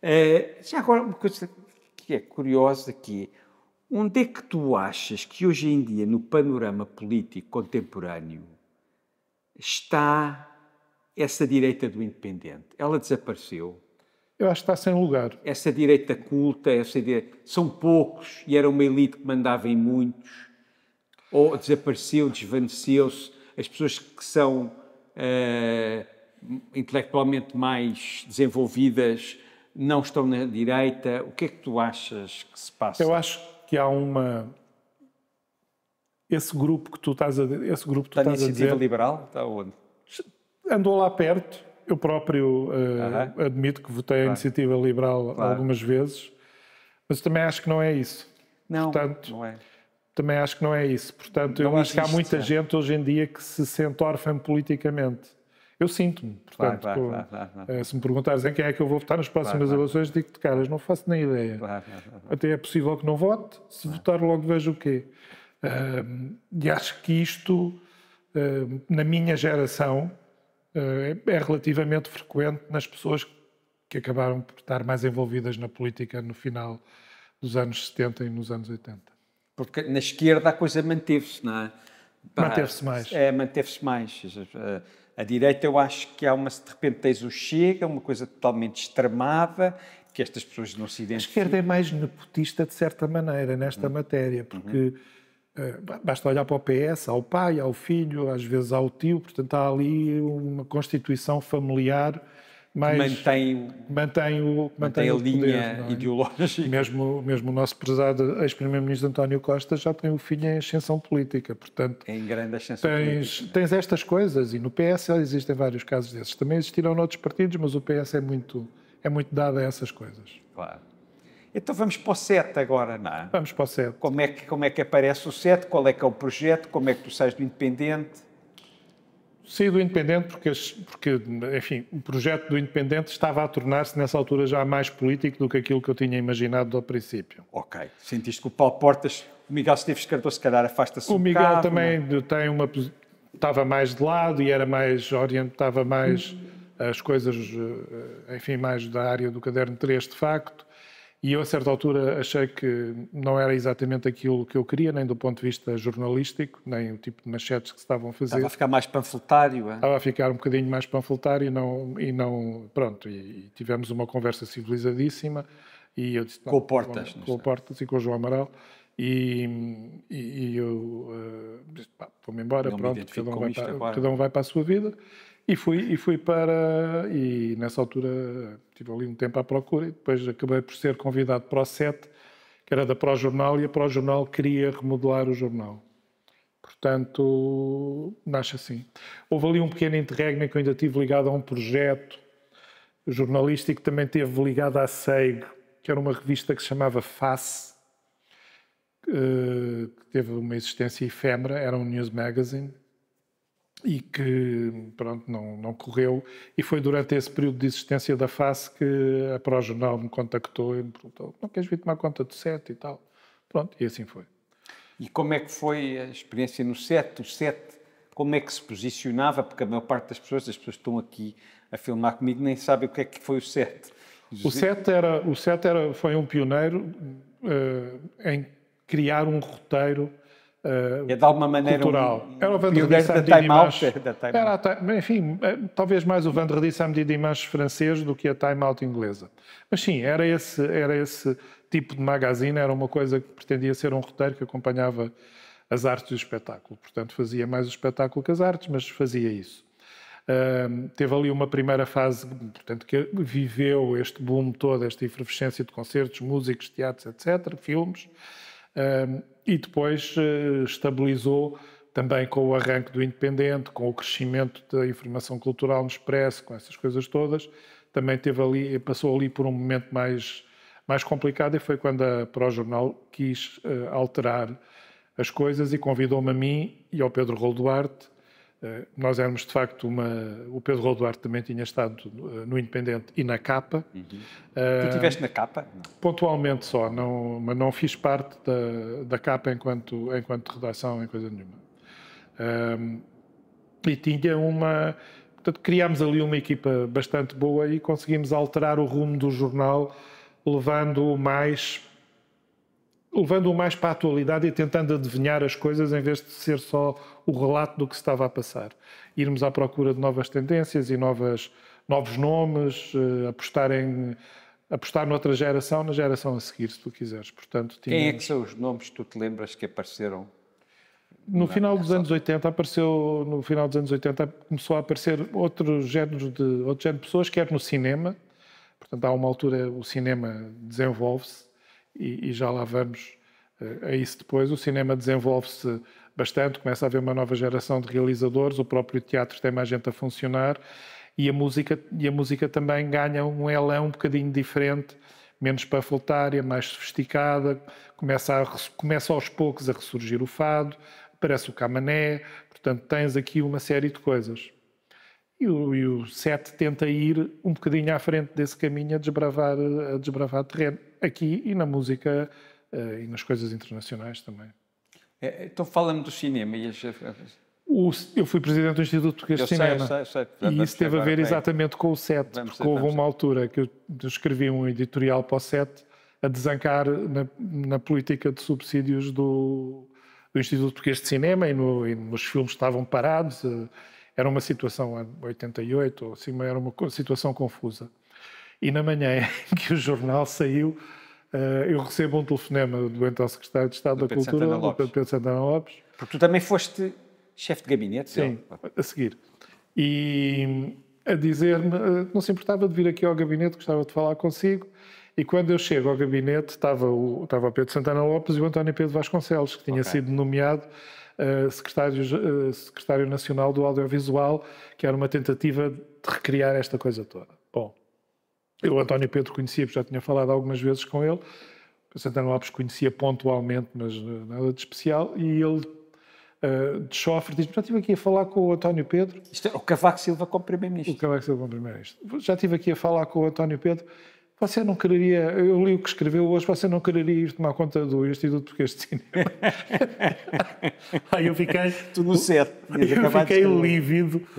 Eh, já agora, uma coisa que é curiosa aqui. Onde é que tu achas que hoje em dia, no panorama político contemporâneo, está essa direita do independente? Ela desapareceu? eu acho que está sem lugar. Essa direita culta, essa ideia, são poucos e era uma elite que mandava em muitos, ou desapareceu, desvaneceu-se. As pessoas que são uh, intelectualmente mais desenvolvidas não estão na direita. O que é que tu achas que se passa? Eu acho que há uma. Esse grupo que tu estás a, esse grupo que tu está estás a dizer. A iniciativa liberal? Está onde? Andou lá perto eu próprio uh, uh -huh. admito que votei a iniciativa liberal claro. algumas vezes, mas também acho que não é isso. Não, Portanto, não é. Também acho que não é isso. Portanto, não eu acho que há muita é. gente hoje em dia que se sente órfã politicamente. Eu sinto-me. Portanto, claro, claro, com, claro, eh, se me perguntares em quem é que eu vou votar nas próximas eleições, digo-te, caras, não faço nem ideia. Até é possível que não vote, se votar logo vejo o quê. Uh, e acho que isto, uh, na minha geração, eh, é, é relativamente frequente nas pessoas que acabaram por estar mais envolvidas na política no final dos anos 70 e nos anos 80. Porque na esquerda a coisa manteve-se, não é? Manteve-se mais. É, manteve-se mais. A direita, eu acho que há uma. De repente, tens o Chega, uma coisa totalmente extremada, que estas pessoas não se identificam. A esquerda é mais nepotista, de certa maneira, nesta uhum. matéria, porque. Uhum é, basta olhar para o PS, ao pai, ao filho, às vezes ao tio, portanto há ali uma constituição familiar mas Mantém, mantém, o, mantém, mantém a linha poder, é? ideológica. Mesmo, mesmo o nosso prezado ex-primeiro-ministro António Costa já tem o filho em ascensão política, portanto. Em grande ascensão tens, política. Tens estas coisas e no PS existem vários casos desses. Também existiram noutros partidos, mas o PS é muito, é muito dado a essas coisas. Claro. Então vamos para o set agora, não é? Vamos para o set. Como é que, como é que aparece o set? Qual é que é o projeto? Como é que tu sais do Independente? Saí do Independente porque, porque, enfim, o projeto do Independente estava a tornar-se nessa altura já mais político do que aquilo que eu tinha imaginado ao princípio. Ok. Sentiste que o Paulo Portas, o Miguel Esteves Cardoso, se calhar afasta-se O Miguel carro, também não? É? tem uma estava mais de lado e era mais orientava mais uhum. as coisas, eh, enfim, mais da área do caderno 3, de facto. E eu, a certa altura, achei que não era exatamente aquilo que eu queria, nem do ponto de vista jornalístico, nem o tipo de manchetes que se estavam a fazer. Estava a ficar mais panfletário, é? Estava a ficar um bocadinho mais panfletário e não. E não pronto, e, e tivemos uma conversa civilizadíssima. E eu disse, com o Portas. Com, com o Portas e com o João Amaral. E, e, e eu uh, disse, pá, vou-me embora, não pronto, cada um, vai para, cada um vai para a sua vida. E fui, e fui para. E nessa altura tive ali um tempo à procura e depois acabei por ser convidado para o SET, que era da Pró-Jornal, e a Pró-Jornal queria remodelar o jornal. Portanto, nasce assim. Houve ali um pequeno interregno em que eu ainda estive ligado a um projeto jornalístico, também teve ligado à SEIG, que era uma revista que se chamava Face, eh, que teve uma existência efêmera, era um news magazine, e que pronto, não, não correu. E foi durante esse período de existência da face que a ProJornal me contactou e me perguntou: não queres vir tomar conta do set e tal? Pronto, e assim foi. E como é que foi a experiência no set? O set, como é que se posicionava? Porque a maior parte das pessoas, as pessoas que estão aqui a filmar comigo, nem sabem o que é que foi o set. O set, era, o set era, foi um pioneiro uh, em criar um roteiro Uh, é de alguma maneira cultural. Um, era o Van à medida Dimanche. Era time, enfim, eh, talvez mais o Van Rediss à medida Dimanche francês do que a Time Out inglesa. Mas sim, era esse, era esse tipo de magazine, era uma coisa que pretendia ser um roteiro que acompanhava as artes do espetáculo. Portanto, fazia mais o espetáculo que as artes, mas fazia isso. Uh, teve ali uma primeira fase, portanto, que viveu este boom todo, esta efervescência de concertos, músicos, teatros, etc., filmes. Uh, e depois eh, estabilizou também com o arranque do Independente, com o crescimento da informação cultural no Expresso, com essas coisas todas, também teve ali, eh, passou ali por um momento mais, mais complicado e foi quando a Pró-Jornal quis uh, alterar as coisas e convidou-me a mim e ao Pedro Rol Duarte eh, nós éramos, de facto, uma... O Pedro Roduarte também tinha estado eh, no Independente e na Capa. Uhum. Uh, tu estiveste na Capa? Pontualmente só, não, mas não fiz parte da, da Capa enquanto, enquanto redação, em coisa nenhuma. Uh, e tinha uma... Portanto, criámos ali uma equipa bastante boa e conseguimos alterar o rumo do jornal, levando mais levando-o mais para a atualidade e tentando adivinhar as coisas em vez de ser só o relato do que se estava a passar. Irmos à procura de novas tendências e novas, novos nomes, uh, apostar em apostar noutra geração, na geração a seguir, se tu quiseres. Portanto, Quem é que são os nomes que tu te lembras que apareceram? No final dos anos 80 apareceu, no final dos anos 80 começou a aparecer outro género de, outro género de pessoas, quer no cinema, portanto há uma altura o cinema desenvolve-se, e, e já lá vamos eh, a isso depois. O cinema desenvolve-se bastante, começa a haver uma nova geração de realizadores, o próprio teatro tem mais gente a funcionar e a música, e a música também ganha um elan um bocadinho diferente, menos panfletária, mais sofisticada, começa, a, começa aos poucos a ressurgir o fado, aparece o camané, portanto tens aqui uma série de coisas. E o, e o 7 tenta ir um bocadinho à frente desse caminho a desbravar, a desbravar terreno, aqui e na música eh, e nas coisas internacionais também. É, é, então fala-me do cinema e as... O, eu fui presidente do Instituto Português de Cinema. Sei, sei, sei. E isso teve a ver exatamente com o SET, vamos porque houve uma altura que eu escrevi um editorial para o SET a desancar na, na política de subsídios do, do Instituto Português de Cinema e, no, e os filmes estavam parados. Eh, era uma situação, 88 ou assim, era uma situação confusa. E na manhã em que o jornal saiu, eh, eu recebo um telefonema do então secretário de Estado do da Pedro Cultura, Santana do Pedro Santana Lopes. Porque tu também foste chefe de gabinete, Sim, eu. a seguir. E a dizer-me, eh, não se importava de vir aqui ao gabinete, gostava de falar consigo. E quando eu chego ao gabinete, estava o, estava o Pedro Santana Lopes e o António Pedro Vasconcelos, que tinha okay. sido nomeado eh, secretário, eh, secretário nacional do audiovisual, que era uma tentativa de recriar esta coisa toda. Bom, eu António Pedro conhecia, porque já tinha falado algumas vezes com ele, o Santana Lopes conhecia pontualmente, mas eh, nada de especial, e ele uh, de chofre diz-me, já estive aqui a falar com o António Pedro... Isto é o Cavaco Silva como Primeiro-Ministro. O Cavaco Silva como Primeiro-Ministro. Já estive aqui a falar com o António Pedro você não quereria, eu li o que escreveu hoje, você não quereria ir tomar conta do Instituto Português de Cinema? Aí eu fiquei. Tu certo. Eu fiquei lívido.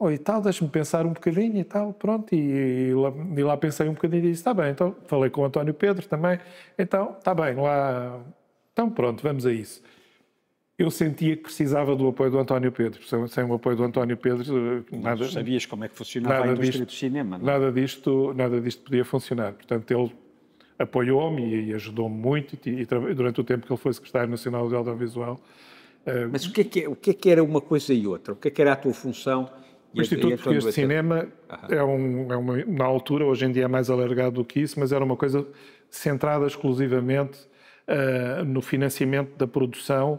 Uh, e tal, deixa-me pensar um bocadinho e tal, pronto. E, e, lá, e lá pensei um bocadinho e disse: está bem, então falei com o António Pedro também. Então, está bem, lá. Então, pronto, vamos a isso eu sentia que precisava do apoio do António Pedro. Sem, sem o apoio do António Pedro, eh, nada. Mas sabias como é que funcionava nada a indústria disto, do cinema? Não? É? Nada disto, nada disto podia funcionar. Portanto, ele apoiou-me e, ajudou-me muito e, e, durante o tempo que ele foi secretário nacional de audiovisual. Eh, mas o que, é que, é, o que é que era uma coisa e outra? O que é que era a tua função? O Instituto Português de Cinema é, um, é uma, na altura, hoje em dia é mais alargado do que isso, mas era uma coisa centrada exclusivamente uh, no financiamento da produção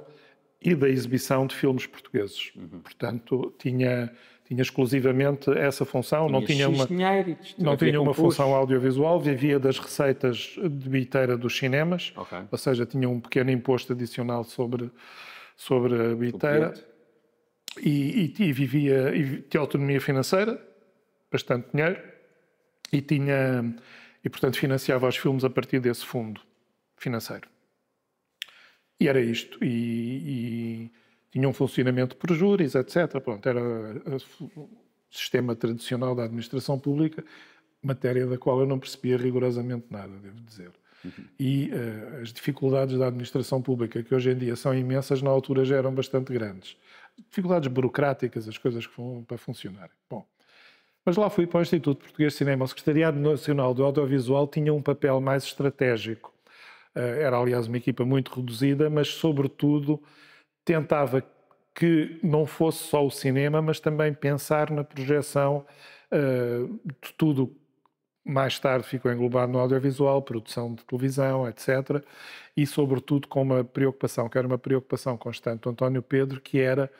e da exibição de filmes portugueses. Uhum. Portanto, tinha tinha exclusivamente essa função, não tinha uma, não tinha uma função audiovisual, vivia das receitas de bilheteira dos cinemas, okay. ou seja, tinha um pequeno imposto adicional sobre, sobre a bilheteira e, e, e, vivia e tinha autonomia financeira, bastante dinheiro, e tinha e portanto financiava os filmes a partir desse fundo financeiro. E era isto. E, e tinha um funcionamento por júris, etc. Pronto, era o sistema tradicional da administração pública, matéria da qual eu não percebia rigorosamente nada, devo dizer. Uhum. E uh, as dificuldades da administração pública, que hoje em dia são imensas, na altura já eram bastante grandes. Dificuldades burocráticas, as coisas que vão para funcionar. Bom, mas lá fui para o Instituto Português de Cinema. O Secretariado Nacional do Audiovisual tinha um papel mais estratégico eh, era aliás uma equipa muito reduzida, mas sobretudo tentava que não fosse só o cinema, mas também pensar na projeção uh, de tudo mais tarde ficou englobado no audiovisual, produção de televisão, etc. E, sobretudo, com uma preocupação, que era uma preocupação constante do António Pedro, que era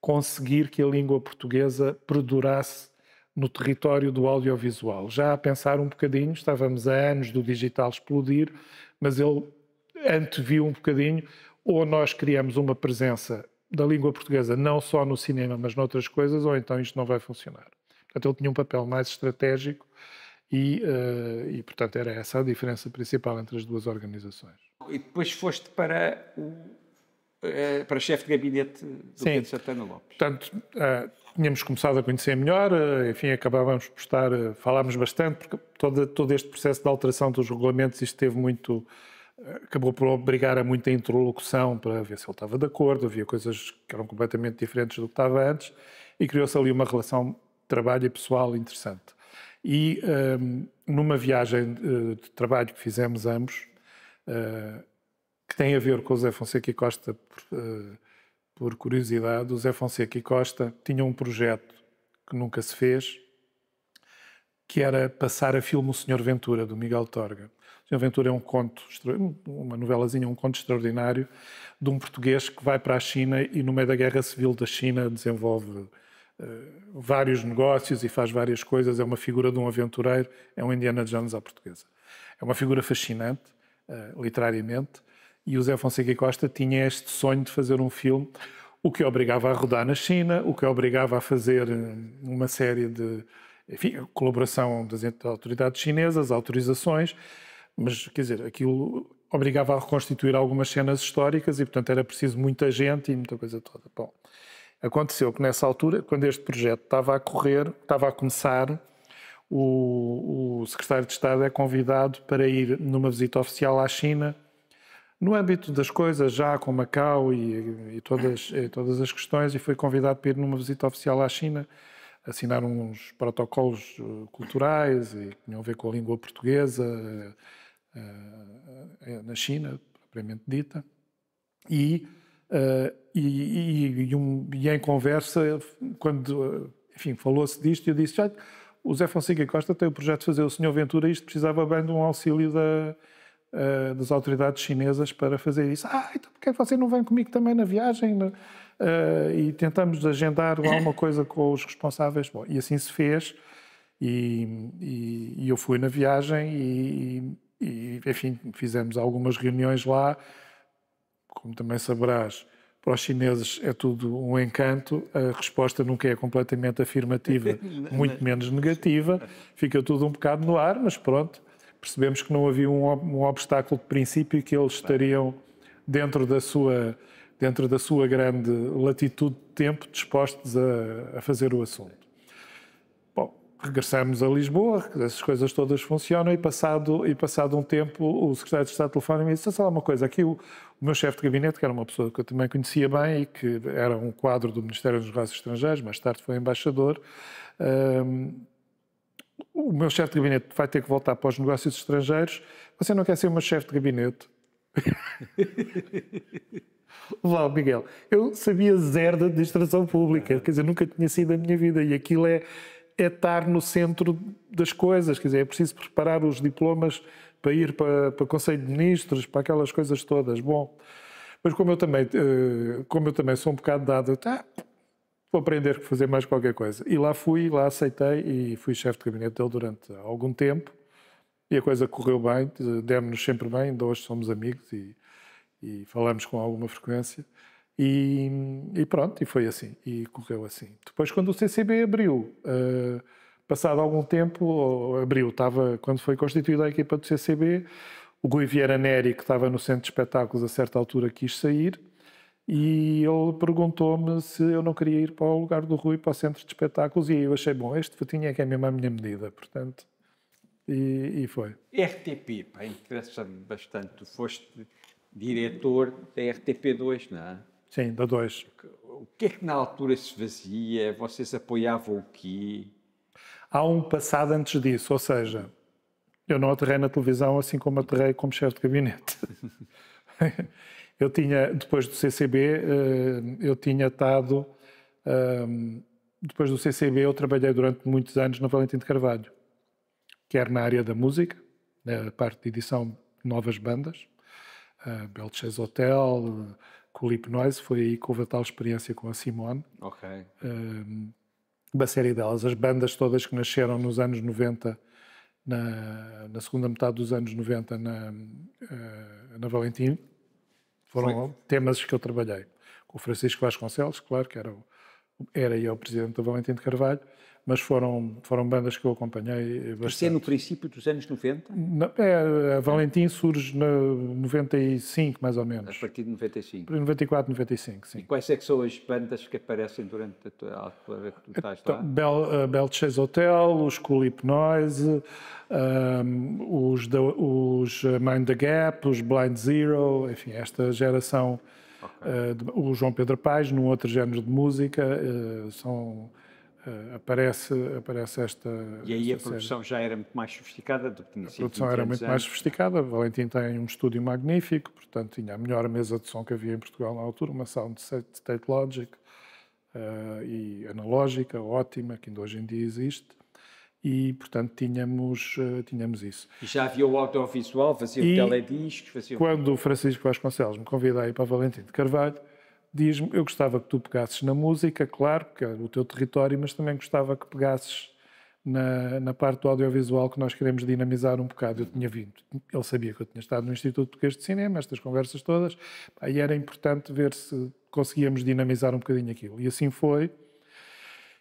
conseguir que a língua portuguesa perdurasse no território do audiovisual. Já a pensar um bocadinho, estávamos a anos do digital explodir, mas ele anteviu um bocadinho, ou nós criamos uma presença da língua portuguesa não só no cinema, mas noutras coisas, ou então isto não vai funcionar. Portanto, ele tinha um papel mais estratégico e, uh, e portanto, era essa a diferença principal entre as duas organizações. E depois foste para o eh, para chefe de gabinete do Sim. Pedro Santana Lopes. Portanto, uh, tínhamos começado a conhecer melhor, eh, enfim, acabávamos por estar, eh, falámos bastante, porque todo, todo este processo de alteração dos regulamentos, isto teve muito, eh, acabou por obrigar a muita interlocução para ver se ele estava de acordo, havia coisas que eram completamente diferentes do que estava antes, e criou-se ali uma relação de trabalho e pessoal interessante. E hum, numa viagem de trabalho que fizemos ambos, hum, que tem a ver com o José Fonseca e Costa, hum, por curiosidade, o Zé Fonseca e Costa tinham um projeto que nunca se fez, que era passar a filme O Senhor Ventura, do Miguel Torga. O Senhor Ventura é um conto, uma novelazinha, um conto extraordinário, de um português que vai para a China e, no meio da guerra civil da China, desenvolve uh, vários negócios e faz várias coisas. É uma figura de um aventureiro, é um Indiana Jones à portuguesa. É uma figura fascinante, uh, literariamente, e o Zé Fonseca Costa tinha este sonho de fazer um filme, o que obrigava a rodar na China, o que obrigava a fazer eh, uma série de enfim, colaboração das autoridades chinesas, autorizações, mas quer dizer, aquilo obrigava a reconstituir algumas cenas históricas e, portanto, era preciso muita gente e muita coisa toda. Bom, aconteceu que nessa altura, quando este projeto estava a correr, estava a começar, o, o secretário de Estado é convidado para ir numa visita oficial à China no âmbito das coisas, já com Macau e, e, todas, e todas as questões, e foi convidado para ir numa visita oficial à China, assinar uns protocolos eh, culturais e que tinham a ver com a língua portuguesa eh, eh, na China, propriamente dita. E, e, e, um, e em conversa, quando enfim, falou-se disto, eu disse: o Zé Fonseca Costa tem o projeto de fazer o Senhor Ventura, isto precisava bem de um auxílio da uh, das autoridades chinesas para fazer isso. Ah, então porquê é você não vem comigo também na viagem? Uh, e tentamos agendar alguma coisa com os responsáveis. Bom, e assim se fez. E, e, e eu fui na viagem e, e, enfim, fizemos algumas reuniões lá. Como também saberás, para os chineses é tudo um encanto, a resposta nunca é completamente afirmativa, muito menos negativa, fica tudo um bocado no ar, mas pronto percebemos que não havia um, obstáculo de princípio e que eles estariam dentro da sua dentro da sua grande latitude de tempo dispostos a, a fazer o assunto. Bom, regressamos a Lisboa, essas coisas todas funcionam e passado e passado um tempo o secretário de Estado telefona me disse, lá uma coisa, aqui o, o meu chefe de gabinete, que era uma pessoa que eu também conhecia bem e que era um quadro do Ministério dos Negócios Estrangeiros, mais tarde foi embaixador, hum, o meu chefe de gabinete vai ter que voltar para os negócios estrangeiros, você não quer ser o meu chefe de gabinete? Lá, Miguel, eu sabia zero da administração pública, quer dizer, nunca tinha sido a minha vida e aquilo é, é estar no centro das coisas, quer dizer, é preciso preparar os diplomas para ir para, para o Conselho de Ministros, para aquelas coisas todas. Bom, mas como eu também, eh, como eu também sou um bocado dado, tá, vou aprender a fazer mais qualquer coisa. E lá fui, lá aceitei e fui chefe de gabinete dele durante algum tempo e a coisa correu bem, demos-nos sempre bem, ainda hoje somos amigos e, e falamos com alguma frequência. E, e, pronto, e foi assim, e correu assim. Depois, quando o CCB abriu, uh, passado algum tempo, abriu, estava, quando foi constituída a equipa do CCB, o Guiviera Vieira Neri, que estava no centro de espetáculos a certa altura, quis sair e ele perguntou-me se eu não queria ir para o lugar do Rui, para o centro de espetáculos, e eu achei, bom, este fatinho é que é mesmo a minha medida, portanto, e, e foi. RTP, pá, interessa-me bastante, tu foste diretor da RTP2, não é? Sim, da 2. O que é que na altura se fazia? Vocês apoiavam o quê? Há um passado antes disso, ou seja, eu não aterrei na televisão assim como aterrei como chefe de gabinete. Eu tinha, depois do CCB, eh, eu tinha estado. Ehm, depois do CCB, eu trabalhei durante muitos anos na Valentim de Carvalho, quer na área da música, na parte de edição de novas bandas, eh, Belches Hotel, Culip Noise, foi aí que houve a tal experiência com a Simone. Ok. Ehm, uma série delas, as bandas todas que nasceram nos anos 90 na, na, segunda metade dos anos 90 na, eh, na Valentim, foram Foi. temas que eu trabalhei. Com o Francisco Vasconcelos, claro, que era, era é o presidente do Valentim de Carvalho, mas foram, foram bandas que eu acompanhei é bastante. Isso é no princípio dos anos 90? é, a Valentim surge no 95, mais ou menos. A partir de 95? 94, 95, sim. E quais é que são as bandas que aparecem durante a tua altura que tu estás então, lá? Bel, eh, Belches Hotel, os Cool Hypnoise, um, ehm, os, da, os eh, Mind the Gap, os Blind Zero, enfim, esta geração, okay. uh, o João Pedro Paes, num outro género de música, uh, são Uh, aparece, aparece esta. E aí esta a produção série. já era muito mais sofisticada do que tinha sido. A produção era muito anos. mais sofisticada. Valentim tem um estúdio magnífico, portanto, tinha a melhor mesa de som que havia em Portugal na altura, uma sound state logic uh, e analógica, ótima, que ainda hoje em dia existe. E, portanto, tínhamos, eh, tínhamos isso. E já havia o audiovisual, fazia e, telediscos, fazia. Quando o Francisco Vasconcelos me convida a ir para Valentim de Carvalho, diz-me: Eu gostava que tu pegasses na música, claro, que é o teu território, mas também gostava que pegasses na, na, parte do audiovisual que nós queremos dinamizar um bocado. Eu tinha vindo, ele sabia que eu tinha estado no Instituto Português de Cinema, estas conversas todas, aí era importante ver se conseguíamos dinamizar um bocadinho aquilo. E assim foi.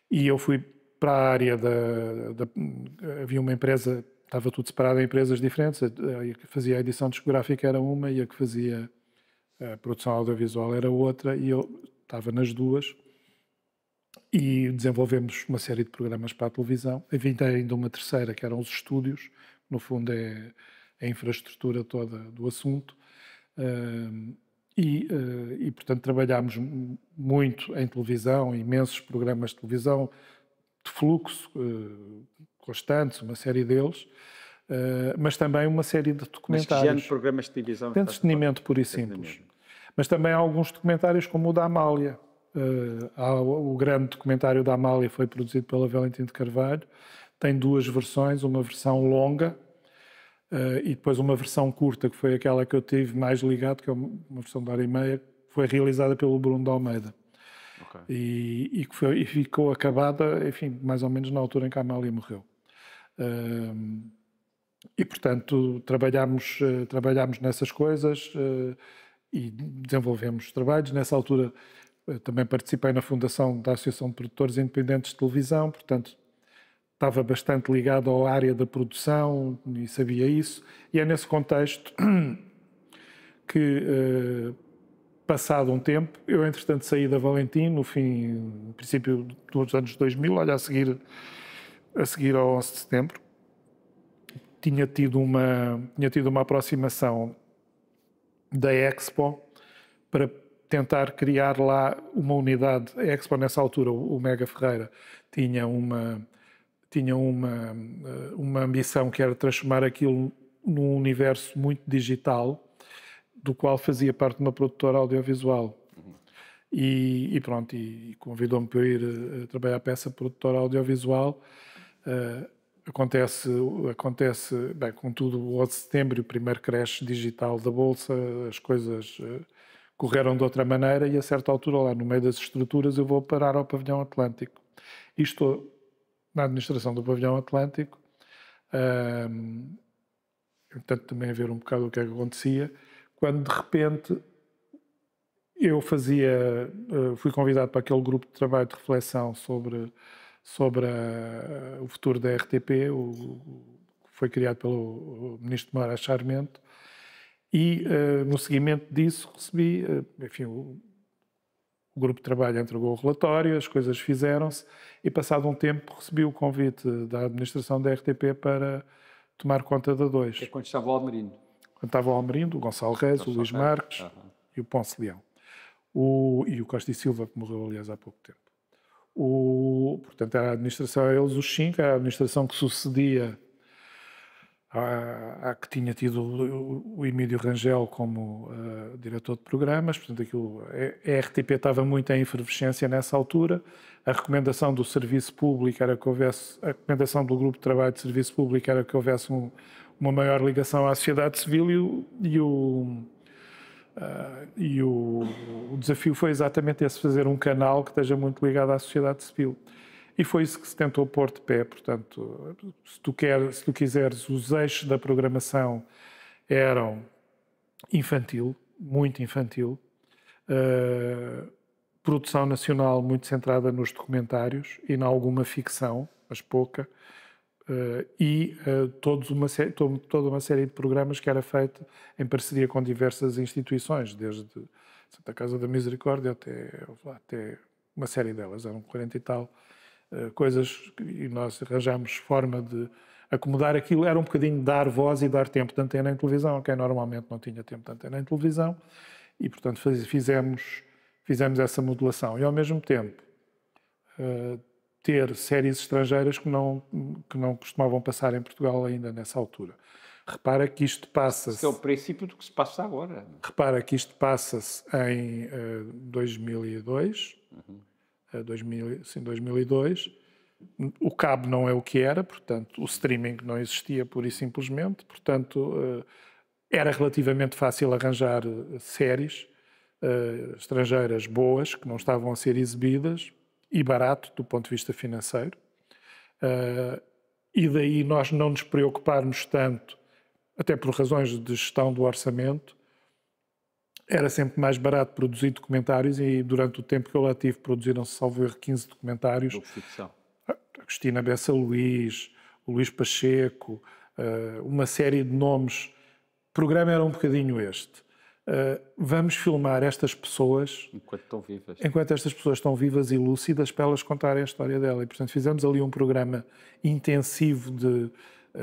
E eu fui para a área da. da havia uma empresa, estava tudo separado em empresas diferentes, a, a que fazia a edição discográfica era uma e a que fazia a produção audiovisual era outra e eu estava nas duas e desenvolvemos uma série de programas para a televisão. Havia ainda uma terceira, que eram os estúdios, no fundo é a infraestrutura toda do assunto. E, eh, e portanto, trabalhámos muito em televisão, imensos programas de televisão, de fluxo eh, constantes, uma série deles. Eh, mas também uma série de documentários. Mas que programas de televisão? De entretenimento, por e simples. Mas também há alguns documentários, como o da Amália. Eh, o grande documentário da Amália foi produzido pela Valentim de Carvalho. Tem duas versões, uma versão longa, Uh, e depois uma versão curta, que foi aquela que eu tive mais ligado, que é uma versão de hora e meia, que foi realizada pelo Bruno de Almeida. Okay. E, e, foi, e ficou acabada, enfim, mais ou menos na altura em que a Amália morreu. Uh, e, portanto, trabalhamos, eh, trabalhamos nessas coisas eh, e desenvolvemos trabalhos. Nessa altura eh, também participei na fundação da Associação de Produtores Independentes de Televisão, portanto, estava bastante ligado à área da produção e sabia isso. E é nesse contexto que, passado um tempo, eu entretanto saí da Valentim, no fim, no princípio dos anos 2000, olha, a seguir, a seguir ao 11 de setembro, tinha tido uma, tinha tido uma aproximação da Expo para tentar criar lá uma unidade. A Expo, nessa altura, o Mega Ferreira tinha uma, tinha uma, eh, uma ambição que era transformar aquilo num universo muito digital, do qual fazia parte de uma produtora audiovisual. Uhum. E, e, pronto, e, e convidou-me para eu ir eh, trabalhar para essa produtora audiovisual. Uh, acontece, acontece bem, contudo, o 11 de setembro, o primeiro crash digital da Bolsa, as coisas eh, correram de outra maneira e a certa altura, lá no meio das estruturas, eu vou parar ao pavilhão Atlântico. E estou na administração do pavilhão Atlântico, hum, portanto, também a ver um bocado o que é que acontecia, quando de repente eu fazia, eh, fui convidado para aquele grupo de trabalho de reflexão sobre sobre a, eh, o futuro da RTP, o, foi criado pelo ministro Moraes Charmento, e uh, no seguimento disso recebi, uh, enfim, o, o, grupo de trabalho entregou o relatório, as coisas fizeram-se, e passado um tempo recebi o convite da administração da RTP para tomar conta da dois. É quando estava o Almerindo. Quando estava o Almerindo, o Gonçalo Reis, o Luís Marques uhum. e o Ponce Leão. O, e o Costa e Silva, que morreu, aliás, há pouco tempo o, portanto, era a administração, eles os cinco, era a administração que sucedia à, à que tinha tido o, o Emílio Rangel como uh, diretor de programas, portanto, aquilo, eh, a RTP estava muito em efervescência nessa altura, a recomendação do serviço público era que houvesse, a recomendação do grupo de trabalho de serviço público era que houvesse um, uma maior ligação à sociedade civil e o, e o Uh, e o, o, desafio foi exatamente esse, fazer um canal que esteja muito ligado à sociedade civil. E foi isso que se tentou pôr de pé, portanto, se tu, quer, se tu quiseres, os eixos da programação eram infantil, muito infantil, uh, produção nacional muito centrada nos documentários e em alguma ficção, mas pouca, eh, e eh, todos uma toda uma série de programas que era feito em parceria com diversas instituições, desde Santa Casa da Misericórdia até, até uma série delas, eram 40 e tal eh, coisas, e nós arranjámos forma de acomodar aquilo, era um bocadinho dar voz e dar tempo de antena em televisão, quem normalmente não tinha tempo de antena em televisão, e portanto fizemos, fizemos essa modulação. E ao mesmo tempo ter séries estrangeiras que não, que não costumavam passar em Portugal ainda nessa altura. Repara que isto passa-se. Este é o princípio do que se passa agora. É? Repara que isto passa-se em uh, 2002. Uhum. Uh, 2000, sim, 2002. O cabo não é o que era, portanto, o streaming não existia pura e simplesmente, portanto, uh, era relativamente fácil arranjar séries eh, estrangeiras boas que não estavam a ser exibidas e barato do ponto de vista financeiro. Uh, e daí nós não nos preocuparmos tanto, até por razões de gestão do orçamento, era sempre mais barato produzir documentários e durante o tempo que eu lá tive produziram-se, salvo erro, 15 documentários. Do A Cristina Bessa Luiz o Luís Pacheco, ah, uma série de nomes. O programa era um bocadinho este. Ah, vamos filmar estas pessoas enquanto estão vivas. Enquanto estas pessoas estão vivas e lúcidas para elas contarem a história dela. E, portanto, fizemos ali um programa intensivo de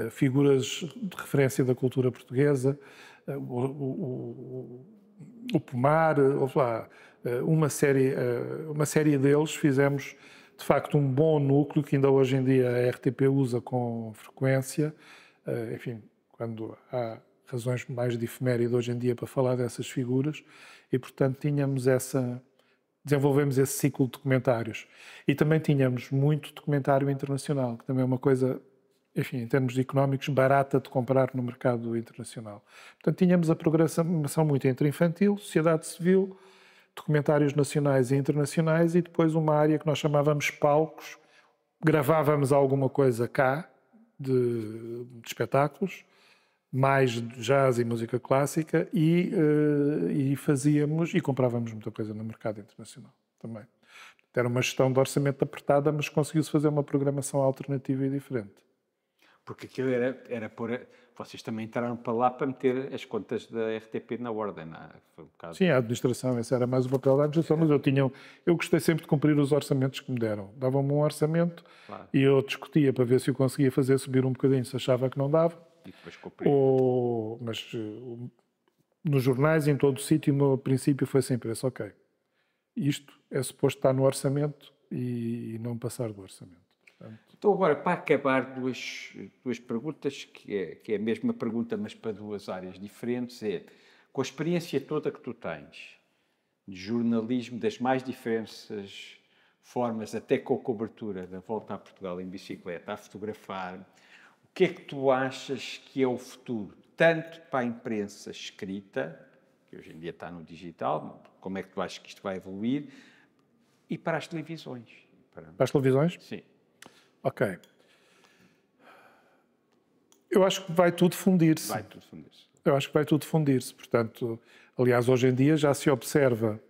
uh, figuras de referência da cultura portuguesa, uh, o, o, o, Pomar, ou lá uma série, uma série deles. Fizemos, de facto, um bom núcleo que ainda hoje em dia a RTP usa com frequência. enfim, quando há razões mais de efeméride hoje em dia para falar dessas figuras, e portanto tínhamos essa. desenvolvemos esse ciclo de documentários. E também tínhamos muito documentário internacional, que também é uma coisa, enfim, em termos económicos, barata de comprar no mercado internacional. Portanto, tínhamos a programação muito entre infantil, sociedade civil, documentários nacionais e internacionais, e depois uma área que nós chamávamos palcos, gravávamos alguma coisa cá de, de espetáculos mais jazz e música clássica e, uh, e fazíamos e comprávamos muita coisa no mercado internacional também. Era uma gestão de orçamento apertada, mas conseguiu-se fazer uma programação alternativa e diferente. Porque aquilo era, era por. Vocês também entraram para lá para meter as contas da RTP na ordem, não é? um bocado... Sim, a administração, esse era mais o papel da administração, é. mas eu tinha. Eu gostei sempre de cumprir os orçamentos que me deram. Davam-me um orçamento claro. e eu discutia para ver se eu conseguia fazer subir um bocadinho, se achava que não dava e depois cumprir. mas eh, nos jornais, em todo o sítio, o meu princípio foi sempre esse, ok, isto é suposto estar no orçamento e, e não passar do orçamento. Portanto... Então agora, para acabar, duas, duas perguntas, que é, que é a mesma pergunta, mas para duas áreas diferentes, é, com a experiência toda que tu tens, de jornalismo das mais diferentes formas, até com a cobertura da volta a Portugal em bicicleta, a fotografar, que é que tu achas que é o futuro, tanto para a imprensa escrita, que hoje em dia está no digital, como é que tu achas que isto vai evoluir, e para as televisões. Para, para as televisões? Sim. Ok. Eu acho que vai tudo fundir-se. Vai tudo fundir-se. Eu acho que vai tudo fundir-se. Portanto, aliás, hoje em dia já se observa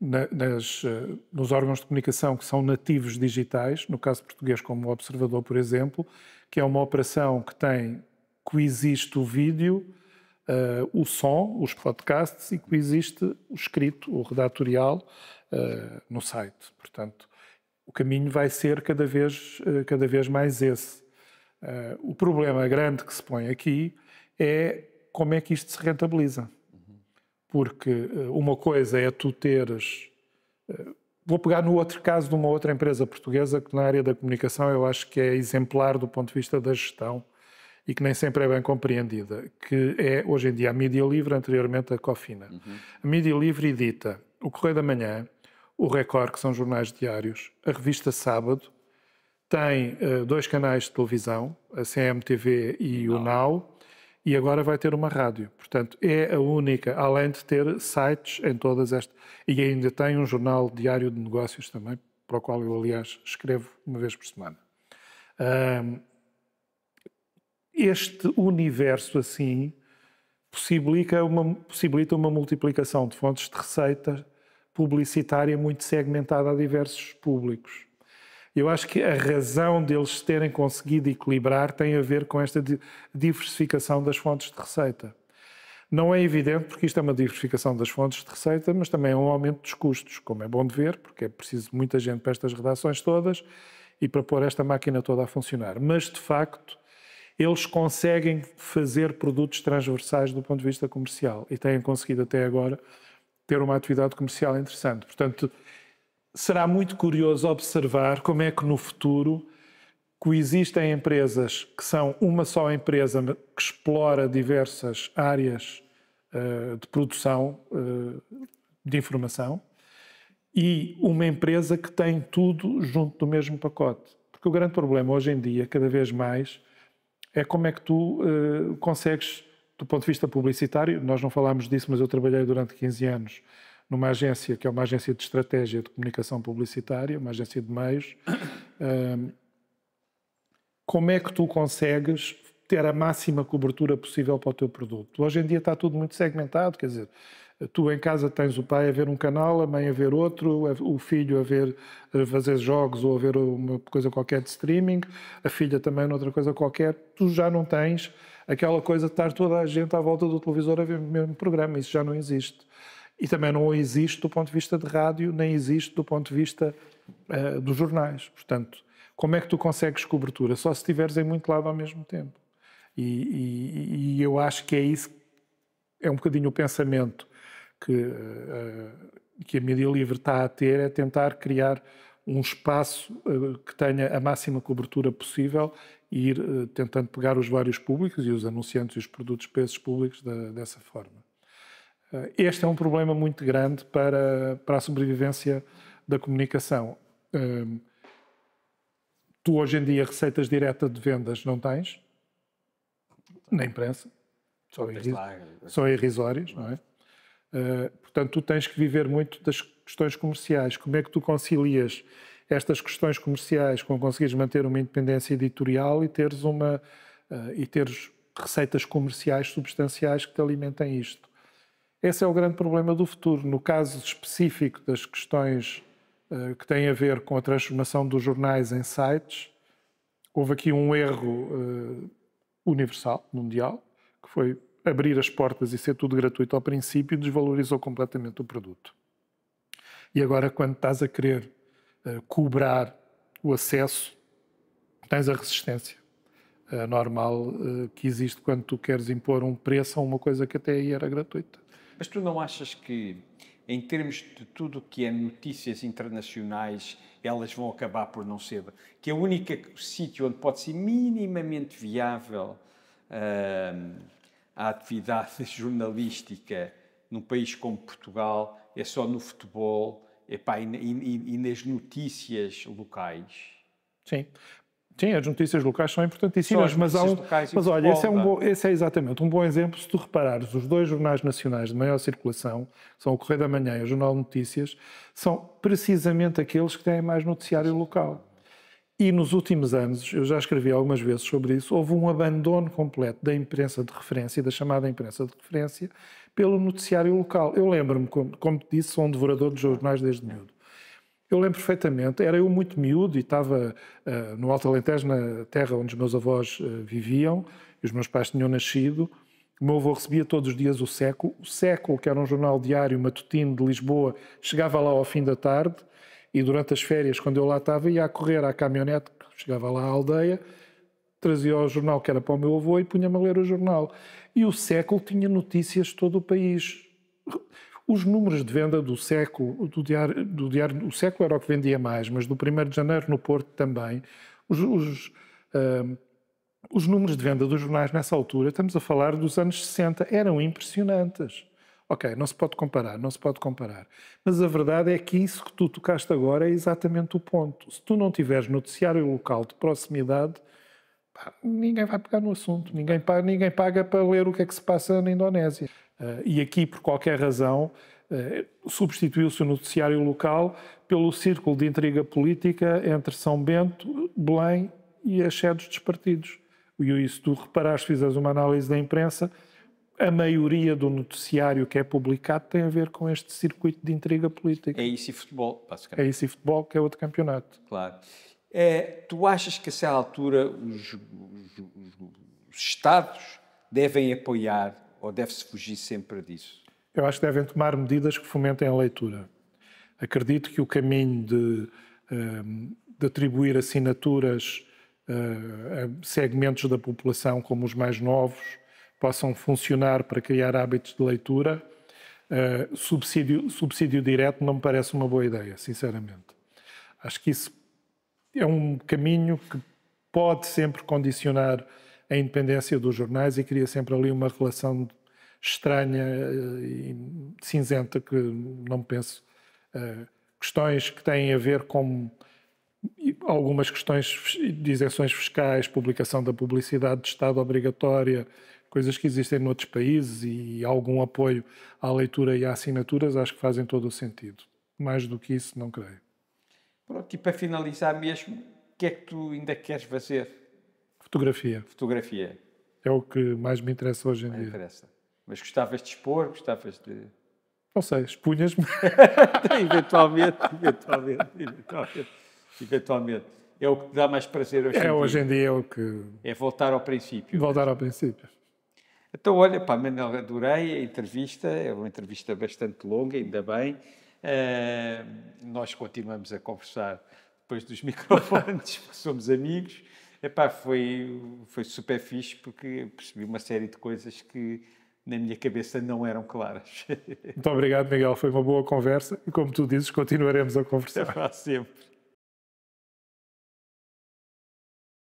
na, nas, eh, nos órgãos de comunicação que são nativos digitais, no caso português como o Observador, por exemplo, que é uma operação que tem coexiste o vídeo, uh, o som, os podcasts e coexiste o escrito, o redatorial uh, no site. Portanto, o caminho vai ser cada vez, uh, cada vez mais esse. o problema grande que se põe aqui é como é que isto se rentabiliza. Uhum. Porque uma coisa é tu teres Vou pegar no outro caso de uma outra empresa portuguesa que na área da comunicação eu acho que é exemplar do ponto de vista da gestão e que nem sempre é bem compreendida, que é hoje em dia a mídia livre, anteriormente a Cofina. Uhum. A mídia livre edita o Correio da Manhã, o Record, que são jornais diários, a revista Sábado, tem uh, dois canais de televisão, a CMTV e Não. o Now, e agora vai ter uma rádio. Portanto, é a única, além de ter sites em todas estas. E ainda tem um jornal diário de negócios também, para o qual eu, aliás, escrevo uma vez por semana. este universo assim possibilita uma, possibilita uma multiplicação de fontes de receita publicitária muito segmentada a diversos públicos. Eu acho que a razão deles terem conseguido equilibrar tem a ver com esta diversificação das fontes de receita. Não é evidente, porque isto é uma diversificação das fontes de receita, mas também é um aumento dos custos, como é bom de ver, porque é preciso muita gente para estas redações todas e para pôr esta máquina toda a funcionar. Mas, de facto, eles conseguem fazer produtos transversais do ponto de vista comercial e têm conseguido até agora ter uma atividade comercial interessante. Portanto, será muito curioso observar como é que no futuro coexistem empresas que são uma só empresa que explora diversas áreas uh, de produção uh, de informação e uma empresa que tem tudo junto do mesmo pacote. Porque o grande problema hoje em dia, cada vez mais, é como é que tu uh, consegues, do ponto de vista publicitário, nós não falámos disso, mas eu trabalhei durante 15 anos numa agência que é uma agência de estratégia de comunicação publicitária, uma agência de meios, um, como é que tu consegues ter a máxima cobertura possível para o teu produto? Hoje em dia está tudo muito segmentado, quer dizer, tu em casa tens o pai a ver um canal, a mãe a ver outro, o filho a ver a fazer jogos ou a ver uma coisa qualquer de streaming, a filha também noutra coisa qualquer, tu já não tens aquela coisa de estar toda a gente à volta do televisor a ver o mesmo programa, isso já não existe. E também não existe do ponto de vista de rádio, nem existe do ponto de vista uh, dos jornais. Portanto, como é que tu consegues cobertura? Só se estiveres em muito lado ao mesmo tempo. E, e, e, eu acho que é isso, é um bocadinho o pensamento que, uh, que a mídia livre está a ter, é tentar criar um espaço uh, que tenha a máxima cobertura possível e ir uh, tentando pegar os vários públicos e os anunciantes e os produtos para esses públicos da, dessa forma. Eh, este é um problema muito grande para, para a sobrevivência da comunicação. Ehm, tu hoje em dia receitas diretas de vendas não tens, na imprensa, só, irri... Eh, São irrisórias, não é? Eh, portanto, tu tens que viver muito das questões comerciais. Como é que tu concilias estas questões comerciais com conseguires manter uma independência editorial e teres uma e teres receitas comerciais substanciais que te alimentem isto? Esse é o grande problema do futuro. No caso específico das questões uh, que têm a ver com a transformação dos jornais em sites, houve aqui um erro uh, universal, mundial, que foi abrir as portas e ser tudo gratuito ao princípio, e desvalorizou completamente o produto. E agora, quando estás a querer uh, cobrar o acesso, tens a resistência uh, normal uh, que existe quando tu queres impor um preço a uma coisa que até aí era gratuita. Mas tu não achas que, em termos de tudo que é notícias internacionais, elas vão acabar por não ser. Que é o único sítio onde pode ser minimamente viável uh, a atividade jornalística num país como Portugal é só no futebol epá, e, e, e nas notícias locais? Sim, Sim, as notícias locais são importantíssimas, mas, há um, mas olha, esse é, um bom, esse é exatamente um bom exemplo. Se tu reparares, os dois jornais nacionais de maior circulação, são o Correio da Manhã e o Jornal de Notícias, são precisamente aqueles que têm mais noticiário local. E nos últimos anos, eu já escrevi algumas vezes sobre isso, houve um abandono completo da imprensa de referência, da chamada imprensa de referência, pelo noticiário local. Eu lembro-me, como, como te disse, sou um devorador de jornais desde miúdo. Eu lembro perfeitamente, era eu muito miúdo e estava uh, no Alto Alentejo, na terra onde os meus avós uh, viviam, e os meus pais tinham nascido. O meu avô recebia todos os dias o Século. O Século, que era um jornal diário matutino de Lisboa, chegava lá ao fim da tarde e durante as férias, quando eu lá estava, ia a correr à caminhonete, chegava lá à aldeia, trazia o jornal que era para o meu avô e punha-me a ler o jornal. E o Século tinha notícias de todo o país os números de venda do século, do diário, do diário, o século era o que vendia mais, mas do 1 de janeiro no Porto também. Os, os, uh, os números de venda dos jornais nessa altura, estamos a falar dos anos 60, eram impressionantes. Ok, não se pode comparar, não se pode comparar. Mas a verdade é que isso que tu tocaste agora é exatamente o ponto. Se tu não tiveres noticiário local de proximidade, pá, ninguém vai pegar no assunto, ninguém paga, ninguém paga para ler o que é que se passa na Indonésia. Eh, e aqui, por qualquer razão, eh, substituiu-se o noticiário local pelo círculo de intriga política entre São Bento, Belém e as sedes dos partidos. E isso tu reparaste, fizeres uma análise da imprensa, a maioria do noticiário que é publicado tem a ver com este circuito de intriga política. É isso e futebol, basicamente. É isso e futebol, que é outro campeonato. Claro. É, tu achas que a certa altura os, os, os Estados devem apoiar ou deve-se fugir sempre disso? Eu acho que devem tomar medidas que fomentem a leitura. Acredito que o caminho de, ehm, de atribuir assinaturas eh, a segmentos da população, como os mais novos, possam funcionar para criar hábitos de leitura. Eh, subsídio, subsídio direto não me parece uma boa ideia, sinceramente. Acho que isso é um caminho que pode sempre condicionar a independência dos jornais e cria sempre ali uma relação estranha eh, e cinzenta que não penso. Eh, questões que têm a ver com algumas questões de isenções fiscais, publicação da publicidade de Estado obrigatória, coisas que existem noutros países e algum apoio à leitura e a assinaturas, acho que fazem todo o sentido. Mais do que isso, não creio. Pronto, e para finalizar mesmo, o que é que tu ainda queres fazer Fotografia. Fotografia. É o que mais me interessa hoje em me dia. interessa. Mas gostavas de expor, gostavas de... Não sei, expunhas-me. eventualmente, eventualmente, eventualmente, eventualmente. É o que te dá mais prazer hoje é, em dia. É, hoje em dia é o que... É voltar ao princípio. Voltar ao princípio. Então, olha, para Manuel, adorei a entrevista, é uma entrevista bastante longa, ainda bem. Uh, nós continuamos a conversar depois dos microfones, porque somos amigos. Epá, foi, foi super fixe porque percebi uma série de coisas que na minha cabeça não eram claras. Muito obrigado, Miguel. Foi uma boa conversa e, como tu dizes, continuaremos a conversar. É sempre.